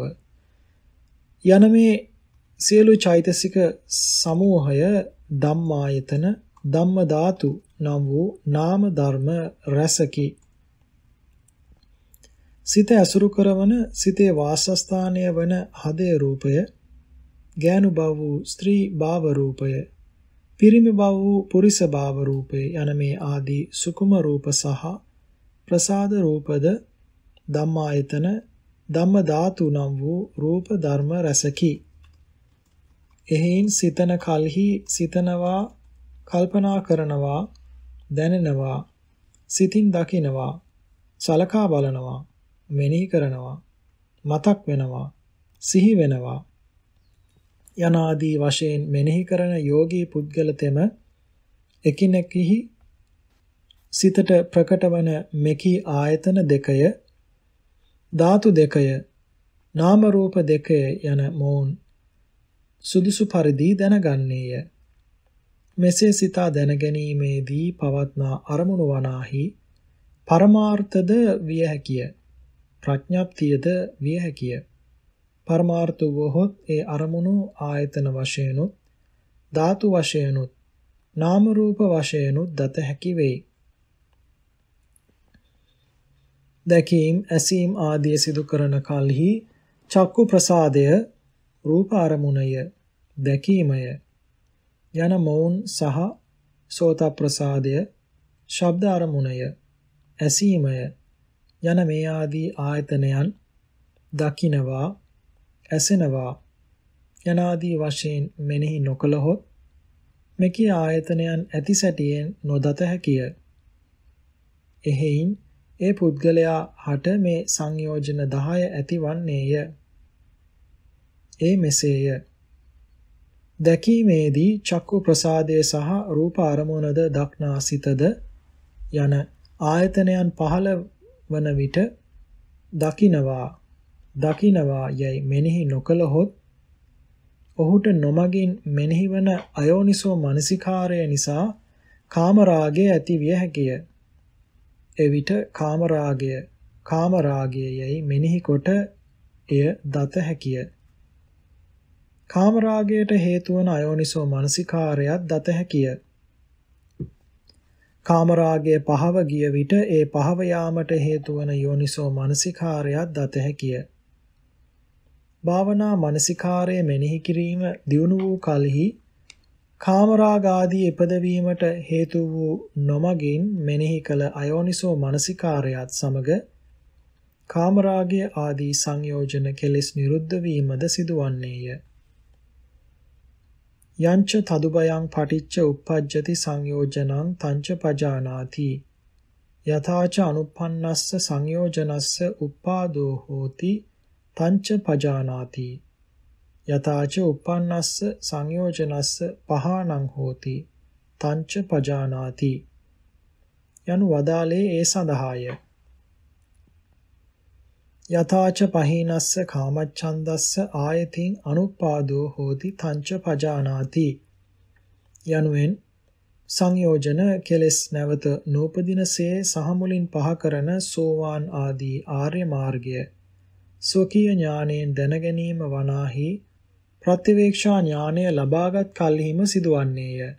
යන මේ සියලු චෛතසික සමූහය ධම්මායතන ධම්ම ධාතු නම් වූ නාම ධර්ම රසකි සිත ඇසුරු කරවන සිතේ වාසස්ථානය වන හදේ රූපය ගෑනු බව වූ ස්ත්‍රී භාව රූපය පිරිමි බව වූ පුරිස භාව රූපේ යන මේ ආදී සුකුම රූප සහ ප්‍රසාද රූපද ධම්මායතන ධම්ම ධාතු නම් වූ රූප ධර්ම රසකි. එහෙන් සිතන කල්හි සිතනවා කල්පනා කරනවා දැනෙනවා සිතින් දකිනවා සලකා බලනවා මෙනෙහි කරනවා මතක් වෙනවා සිහි වෙනවා යනාදී වශයෙන් මෙනෙහි කරන යෝගී පුද්ගල තෙම එකිනෙකෙහි සිතට ප්‍රකටවන මෙකි ආයතන දෙකය ධාතු දෙකය නාම රූප දෙකය යන මොවුන් සුදුසු පරිදි දැනගන්නේය මෙසේ සිතා දැනගැනීමේදී පවත්නා අරමුණු වනාහි පරමාර්ථද විය හැකිය ප්‍රඥාප්තියද විය හැකිය පරමාර්ථ වූහොත් ඒ අරමුණු ආයතන වශයෙන්ුත් ධාතු වශයෙන්ුත් නාම රූප වශයෙන්ුත් දත හැකි වේ. දැකීම් ඇසීම් ආදී සිදු කරන කලෙහි චක්කු ප්‍රසාදය රූප අරමුණය දැකීමය යන මෝන් සහ සෝත ප්‍රසාදය ශබ්ද අරමුණය ඇසීමය යන මේ ආදී ආයතනයන් දකිනවා ඇසෙනවා යනාදී වශයෙන් මෙනෙහි නොකළහොත් මෙකී ආයතනයන් ඇති සැටියෙන් නොදත හැකිය. එහෙයින් ඒ පුද්ගලයා හට මේ සංයෝජන 10 ඇතිවන්නේය. ඒ මෙසේය. දැකීමේදී චක්කු ප්‍රසාදය සහ රූප අරමුණද දක්නාසිතද යන ආයතනයන් පහළ වන විට දකිනවා දකිනවා යයි මෙනෙහි නොකළහොත් ඔහුට නොමගින් මෙනෙහි වන අයෝනිසෝ මනසිකාරය නිසා කාමරාගය ඇතිවිය හැකිය. එවිට කාමරාගය කාමරාගය යයි මෙනෙහි කොට එය දත හැකිය. කාමරාගයට හේතු වන අයෝනිසෝ මනසිකාරයත් දත හැකිය. කාමරාගයේ පහව ගිය විට ඒ පහව යාමට හේතු වන යෝනිසෝ මනසිකාරයත් දත හැකිය. භාවනා මානසිකාරය මෙනෙහි කිරීම දියුණු වූ කලෙහි කාමරාග ආදී එපදවීමට හේතු වූ නොමගින් මෙනෙහි කළ අයෝනිසෝ මානසිකාරයත් සමග කාමරාගය ආදී සංයෝජන කෙලෙස් නිරුද්ධ වීමද සිදුවන්නේය. යංච තදුබයං පටිච්ච uppajjati සංයෝජනං තංච පජානාති යථාච අනුප්පන්නස්ස සංයෝජනස්ස uppādō hoti තංච පජානාති යතාච uppannassa සංයෝජනස්ස පහානං හෝති තංච පජානාති යනු වදාලේ ඒ සඳහාය යතාච පහීනස්ස කාමච්ඡන්දස්ස ආයතින් අනුපාදෝ හෝති තංච පජානාති යනුවෙන් සංයෝජන කෙලෙස් නැවත නූපදිනසේ සහ මුලින් පහ කරන සෝවාන් ආදී ආර්ය මාර්ගය ස්වකීය ඥාණයෙන් දැන ගැනීම වනාහි ප්‍රතිවේක්ෂා ඥානය ලබාගත් කල්හිම සිදුවන්නේය.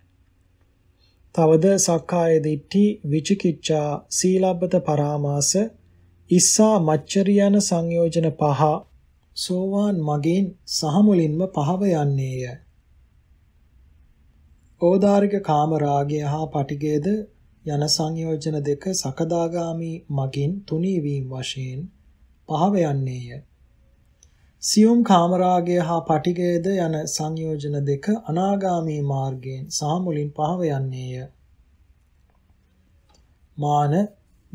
තවද සක්කාය දිට්ඨි, විචිකිච්ඡා, සීලබ්බත පරාමාස, ඉස්සා මච්චරිය යන සංයෝජන පහ සෝවාන් මගින් සහමුලින්ම පහව යන්නේය. ඕදාරික කාම රාගය හා පටිගයද යන සංයෝජන දෙක සකදාගාමි මගින් තුනී වීම වශයෙන් පහව යන්නේය. සියුම් කාමරාගය හා පටිගයද යන සංයෝජන දෙක අනාගාමී මාර්ගයෙන් සාමුලින් පහව යන්නේය. මාන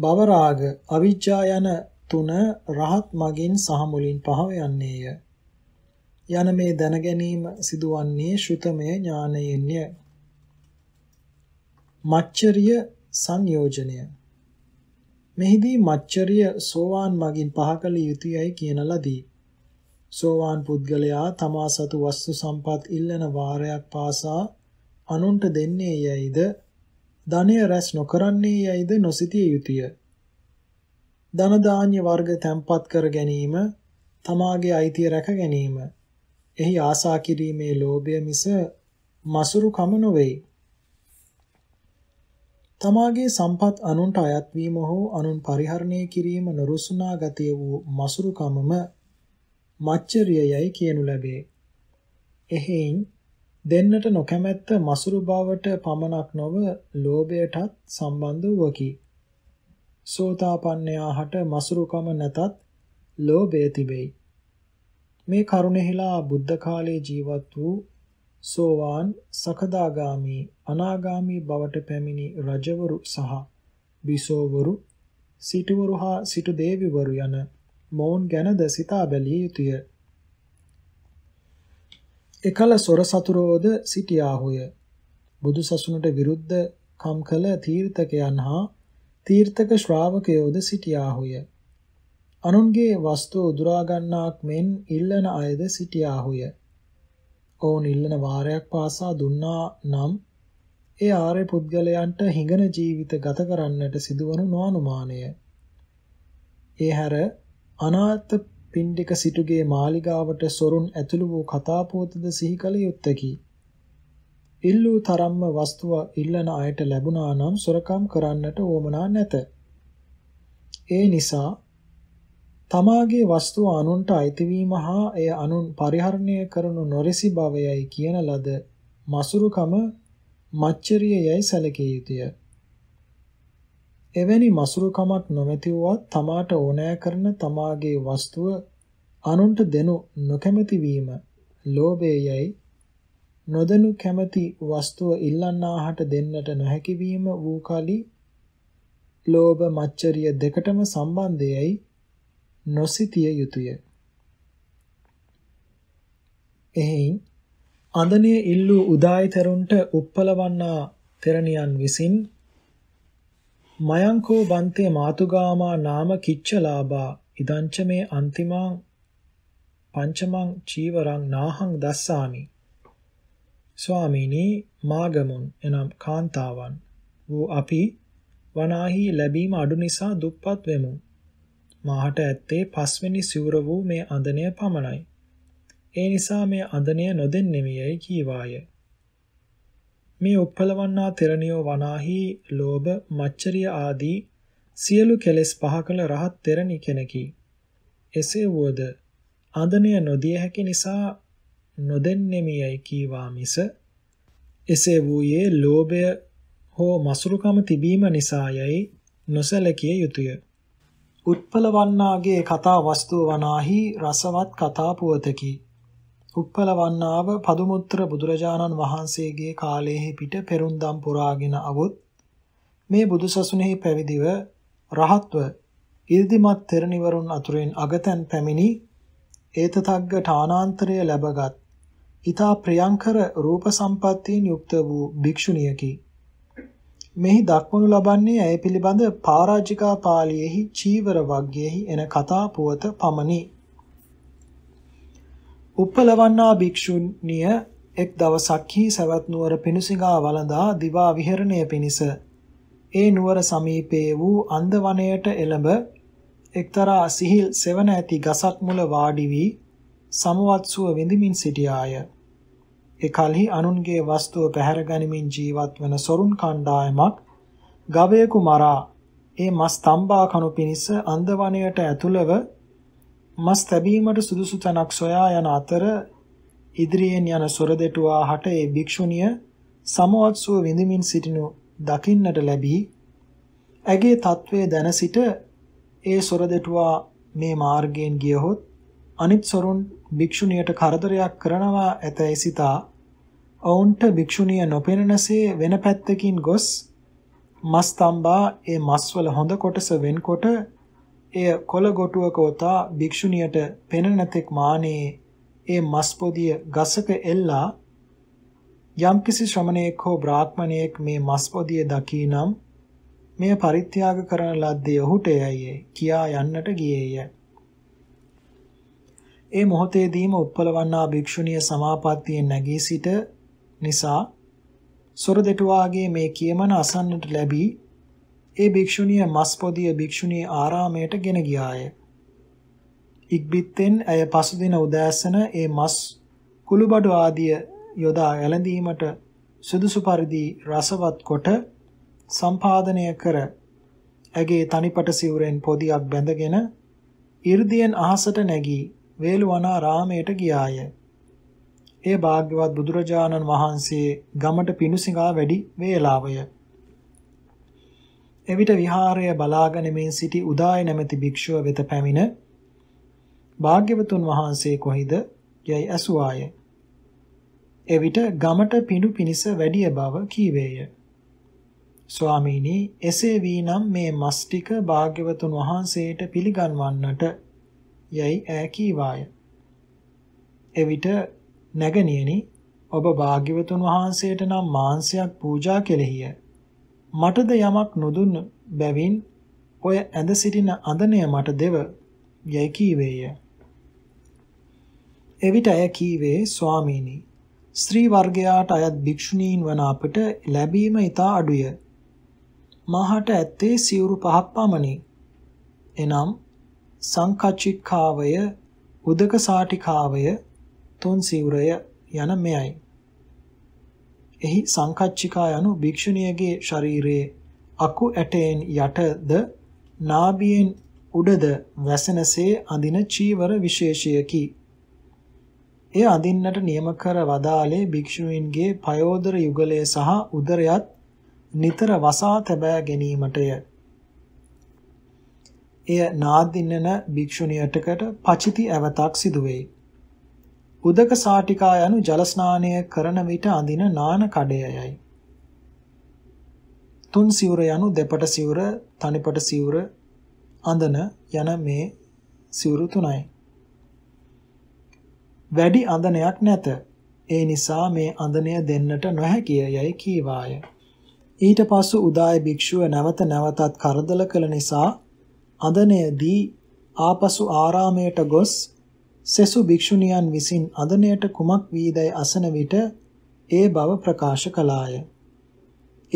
භවරාග අවිජ්ජා යන තුන රහත් මගින් සාමුලින් පහව යන්නේය. යන මේ දැන ගැනීම සිදුවන්නේ ශ්‍රුතමය ඥානයෙන්ය. මච්චරිය සංයෝජනය මෙහිදී මච්චරිය සෝවාන් මගින් පහකල යුතුයයි කියන ලදී. සෝවාන් පුද්ගලයා තමා සතු වස්තු සම්පත් ඉල්ලන වාරයක් පාසා අනුන්ට දෙන්නේ යයිද ධනය රැස් නොකරන්නේ යයිද නොසිතිය යුතුය. ධන දාන්‍ය වර්ග තැම්පත් කර ගැනීම තමාගේ අයිතිය රැක ගැනීම එහි ආසා කිරීමේ ලෝභය මිස මසුරු කම නොවේ. තමාගේ සම්පත් අනුන්ට අයත්වීම හෝ අනුන් පරිහරණය කිරීම නොරුසුනා ගතිය වූ මසුරුකමම මච්චරියයයි කියනු ලැබේ. එහෙයින් දෙන්නට නොකැමැත්ත මසුරු බවට පමණක් නොව ලෝභයටත් සම්බන්ධ වූකි. සෝතාපන්නයා හට මසුරුකම නැතත් ලෝභය තිබෙයි. මේ කරුණෙහිලා බුද්ධ කාලයේ ජීවත් වූ සෝවාන් සකදාගාමි අනාගාමි බවට පැමිණි රජවරු සහ බිසෝවරු සිටුවරු හා සිටු දේවිවරු යන මොවුන් ගැනද සිතා බැලිය යුතුය. එකල සොර සතුරෝද සිටියාහුය. බුදුසසුනට විරුද්ධ කම් කළ තීර්ථකයන් හා තීර්ථක ශ්‍රාවකයෝද සිටියාහුය. අනුන්ගේ වස්තු උදුරා ගන්නාක් මෙන් ඉල්ලන අයද සිටියාහුය. ඔවුන් ඉල්ලන වාරයක් පාසා දුන්නා නම් ඒ ආර්ය පුද්ගලයන්ට හිඟන ජීවිත ගත කරන්නට සිදුවනු නොඅනුමානය. ඒ හැර අනාථ පින්ඩික සිටුගේ මාලිගාවට සොරුන් ඇතුළු වූ කතාපෝතද සිහි කළ යුත්තකි. ඉල්ලූ තරම්ම වස්තුව ඉල්ලන අයට ලැබුණා නම් සොරකම් කරන්නට ඕමනා නැත. ඒ නිසා තමාගේ වස්තුව අනුන්ට අයිතිවීම හා එය අනුන් පරිහරණය කරනු නොරෙසි බවයයි කියන ලද මසුරුකම මච්චරිය යැයි සැලකිය යුතුය. එවැනි මසුරුකමක් නොමැති වුවත් තමාට ඕනෑ කරන තමාගේ වස්තුව අනුන්ට දෙනු නොකැමැති වීම ලෝභයයි නොදනු කැමැති වස්තුව ඉල්ලන්නාහට දෙන්නට නොහැකි වීම වූ කලී ලෝභ මච්චරිය දෙකටම සම්බන්ධයයි නොසිතිය යුතුය. එහෙයින් අඳනේ ඉල්ලූ උදායිතරුන්ට උප්පලවන්නා තෙරණියන් විසින් මයංකෝ බන්තේ මාතුගාමා නාම කිච්චලාභා ඉදංච මේ අන්තිමං පංචමං චීවරං නාහං දස්සාමි ස්වාමීනි මාගමුන් එනම් කාන්තාවන් වූ අපි වනාහි ලැබීම අඩු නිසා දුප්පත් වෙමු මාහට ඇත්තේ පස්වෙනි සිවුර වූ මේ අඳනය පමණයි. ඒ නිසා මේ අඳනය නොදෙන්නෙමි යයි කීවාය. මේ උප්පලවන්නා තෙරණියෝ වනාහි ලෝභ මච්චරිය ආදී සියලු කෙලෙස් පහ කළ රහත් තෙරණි කෙනකි. එසේ වුවද අඳනය නොදිය හැකි නිසා නොදෙන්නෙමි යයි කීවා මිස එසේ වූයේ ලෝභය හෝ මසුරුකම තිබීම නිසා යයි නොසැලකිය යුතුය. උත්පලවන්නාගේ කතා වස්තුව වනාහි රසවත් කතා පුවතකි. උප්පලවන්නාව පදුමුත්‍ර බුදුරජාණන් වහන්සේගේ කාලයේ පිට පෙරුන්දම් පුරාගෙන අවුත් මේ බුදුසසුනේහි පැවිදිව රහත්ව ඉර්ධිමත් තෙරණිවරුන් අතුරෙන් අගතන් පැමිණි ඒතතග්ග ඨානාන්තරය ලැබගත් ඊතා ප්‍රියංකර රූප සම්පත්තියෙන් යුක්ත වූ භික්ෂුණියකි. මෙහි දක්වනු ලබන්නේ ඇය පිළිබඳ පරාජිකා පාළියේහි චීවර වග්ගයේහි එන කතා පුවත පමණි. උප්පලවන්නා භික්ෂුණිය එක් දවසක් හි සවැත් නුවර පිණුසිඟා වළඳා දිවා විහරණය පිණිස ඒ නුවර සමීපයේ වූ අන්දවණයට එළඹ එක්තරා සිහිල් සෙවණ ඇති ගසක් මුල වාඩි වී සමවත් සුව විඳමින් සිටියාය. එකල්හි අනුන්ගේ වස්තුව පැහැරගනිමින් ජීවත් වන සොරුන් කණ්ඩායමක් ගවයෙකු මරා ඒ මස් තම්බා කණු පිණිස අන්දවණයට ඇතුළව මස් තැබීමට සුදුසු තැනක් සොයා යන අතර ඉදිරියෙන් යන සොර දෙටුවා හට ඒ භික්ෂුණිය සමවත්සුව විඳමින් සිටිනු දකින්නට ලැබී ඇගේ తත්වයේ දැන සිට ඒ සොර දෙටුවා මේ මාර්ගයෙන් ගියහොත් අනිත් සොරුන් භික්ෂුණියට කරදරයක් කරනවා ඇතැයි සිතා ඔවුන්ට භික්ෂුණිය නොපෙනෙනසේ වෙන පැත්තකින් ගොස් මස් තම්බා ඒ මස්වල හොඳ කොටස වෙන්කොට එය කොළ ගොටුවක ඔතා භික්ෂුණියට පෙනෙනතෙක් මානේ ඒ මස් පොදිය ගසක එල්ලා යම්කිසි ශ්‍රමණයෙක් හෝ බ්‍රාහ්මණයෙක් මේ මස් පොදිය දකිනම් මෙය පරිත්‍යාග කරන ලද්දේ ඔහුට යයි කියා යන්නට ගියේය. ඒ මොහොතේදීම උප්පලවන්නා භික්ෂුණිය සමාපත්තියෙන් නැගී සිට නිසා සොරදෙටුවාගේ මේ කියමන අසන්නට ලැබී ඒ භික්ෂුණිය මස්පොදිය භික්ෂුණී ආරාමයට ගෙන ගියාය. ඉක්බිත්තෙන් ඇය පසුදින උදෑසන ඒ මස් කුළුබඩු ආදිය යොදා ඇලඳීමට සුදුසු පරිදි රසවත් කොට සම්පාදනය කර ඇගේ තනිපට සිවුරෙන් පොදියක් බැඳගෙන 이르දියෙන් අහසට නැගී වේළුවනා රාමයට ගියාය. ඒ භාග්‍යවත් බුදුරජාණන් වහන්සේ ගමට පිණුසිඟා වැඩි වේලාවය. එවිට විහාරය බලාගෙන මෙන් සිටි උදාය නැමැති භික්ෂුව වෙත පැමිණ භාග්‍යවතුන් වහන්සේ කොහිද යයි ඇසුවාය. එවිට ගමට පිඬු පිනිස වැඩිය බව කීවේය. ස්වාමීනි එසේ වීනම් මේ මස් ටික භාග්‍යවතුන් වහන්සේට පිළිගන්වන්නට යයි ඈ කීවාය. එවිට නැගණියනි ඔබ භාග්‍යවතුන් වහන්සේට නම් මාංශයක් පූජා කෙලෙහිය. මටද යමක් නොදුන් බැවින් ඔය ඇඳ සිටින අඳනය මට දෙව යයි කීවේය. එවිට ඇය කීවේ ස්වාමීනි ස්ත්‍රී වර්ගයාට අයත් භික්ෂුණීන් වන අපට ලැබීම ඉතා අඩුය. මහට ඇත්තේ සිවුරු පහක් පමණි. එනම් සංකච්චිකාවය, උදක සාටිකාවය, තුන් සිවුරය යන මෙයයි. එහි සංකච්චිකා යනු භික්ෂුණියගේ ශරීරයේ අකු ඇටයෙන් යටද නාභියෙන් උඩද වැසෙනසේ අඳින චීවර විශේෂයකි. එය අඳින්නට නියම කර වදාලේ භික්ෂුවන්ගේ පයෝදර යුගලය සහ උදරයත් නිතර වසා තබා ගැනීමටය. එය නාදින්නන භික්ෂුණියටකට පචිති ඇවතක් සිදුවෙයි. උදක සාටිකා යනු ජල ස්නානය කරන විට අඳින නාන කඩයයයි. තුන් සිවුර යනු දෙපට සිවුර, තනිපට සිවුර අඳන යන මේ සිවුරු තුනයි. වැඩි අඳනයක් නැත. ඒ නිසා මේ අඳනය දෙන්නට නොහැකිය යයි කීවාය. ඊට පසු උදාය භික්ෂුව නැවත නැවතත් කරදල කළ නිසා අඳනය දී ආපසු ආරාමයට ගොස් සෙසු භික්ෂුණියන් විසින් අදනයට කුමක් වීදැයි අසන විට ඒ බව ප්‍රකාශ කළාය.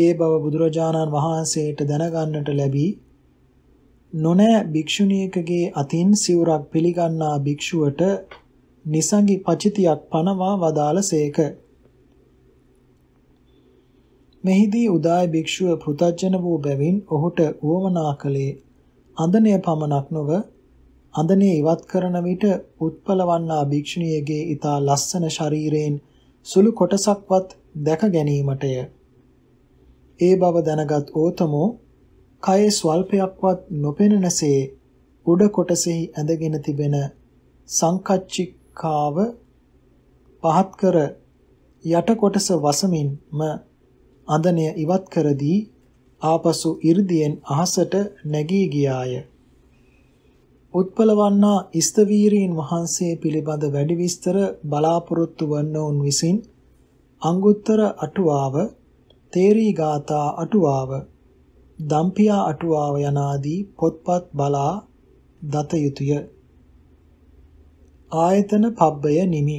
ඒ බව බුදුරජාණන් වහන්සේට දැනගන්නට ලැබී නොනෑ භික්ෂුණියකගේ අතින් සිවුරක් පිළිගන්නා භික්ෂුවට නිසඟි පචිතියක් පනවා වදාළසේක. මෙහිදී උදාය භික්ෂුව පෘතජ්ජන වූ බැවින් ඔහුට උවමනා කළේ අඳනය පමණක් නොව හඳනේ ඉවත් කරන විට උත්පලවන්නා භික්ෂුණියගේ ඊතා ලස්සන ශරීරයෙන් සුළු කොටසක්වත් දැක ගැනීමටය. ඒ බව දැනගත් ඕතමෝ කයේ ස්වල්පයක්වත් නොපෙනෙනසේ උඩ කොටසෙහි ඇඳගෙන තිබෙන සංකච්චිකාව පහත් කර යට කොටස වසමින්ම අඳනය ඉවත් කරදී ආපසු 이르දියෙන් අහසට නැගී ගියාය. උත්පලවන්නා ඉස්තවීරීන් වහන්සේ පිළිබඳ වැඩි විස්තර බලාපොරොත්තු වන්නෝන් විසින් අංගුත්තර අටුවාව, තේරී ගාථා අටුවාව, දම්පියා අටුවාව යනාදී පොත්පත් බලා දත යුතුය. ආයතන පබ්බය නිමි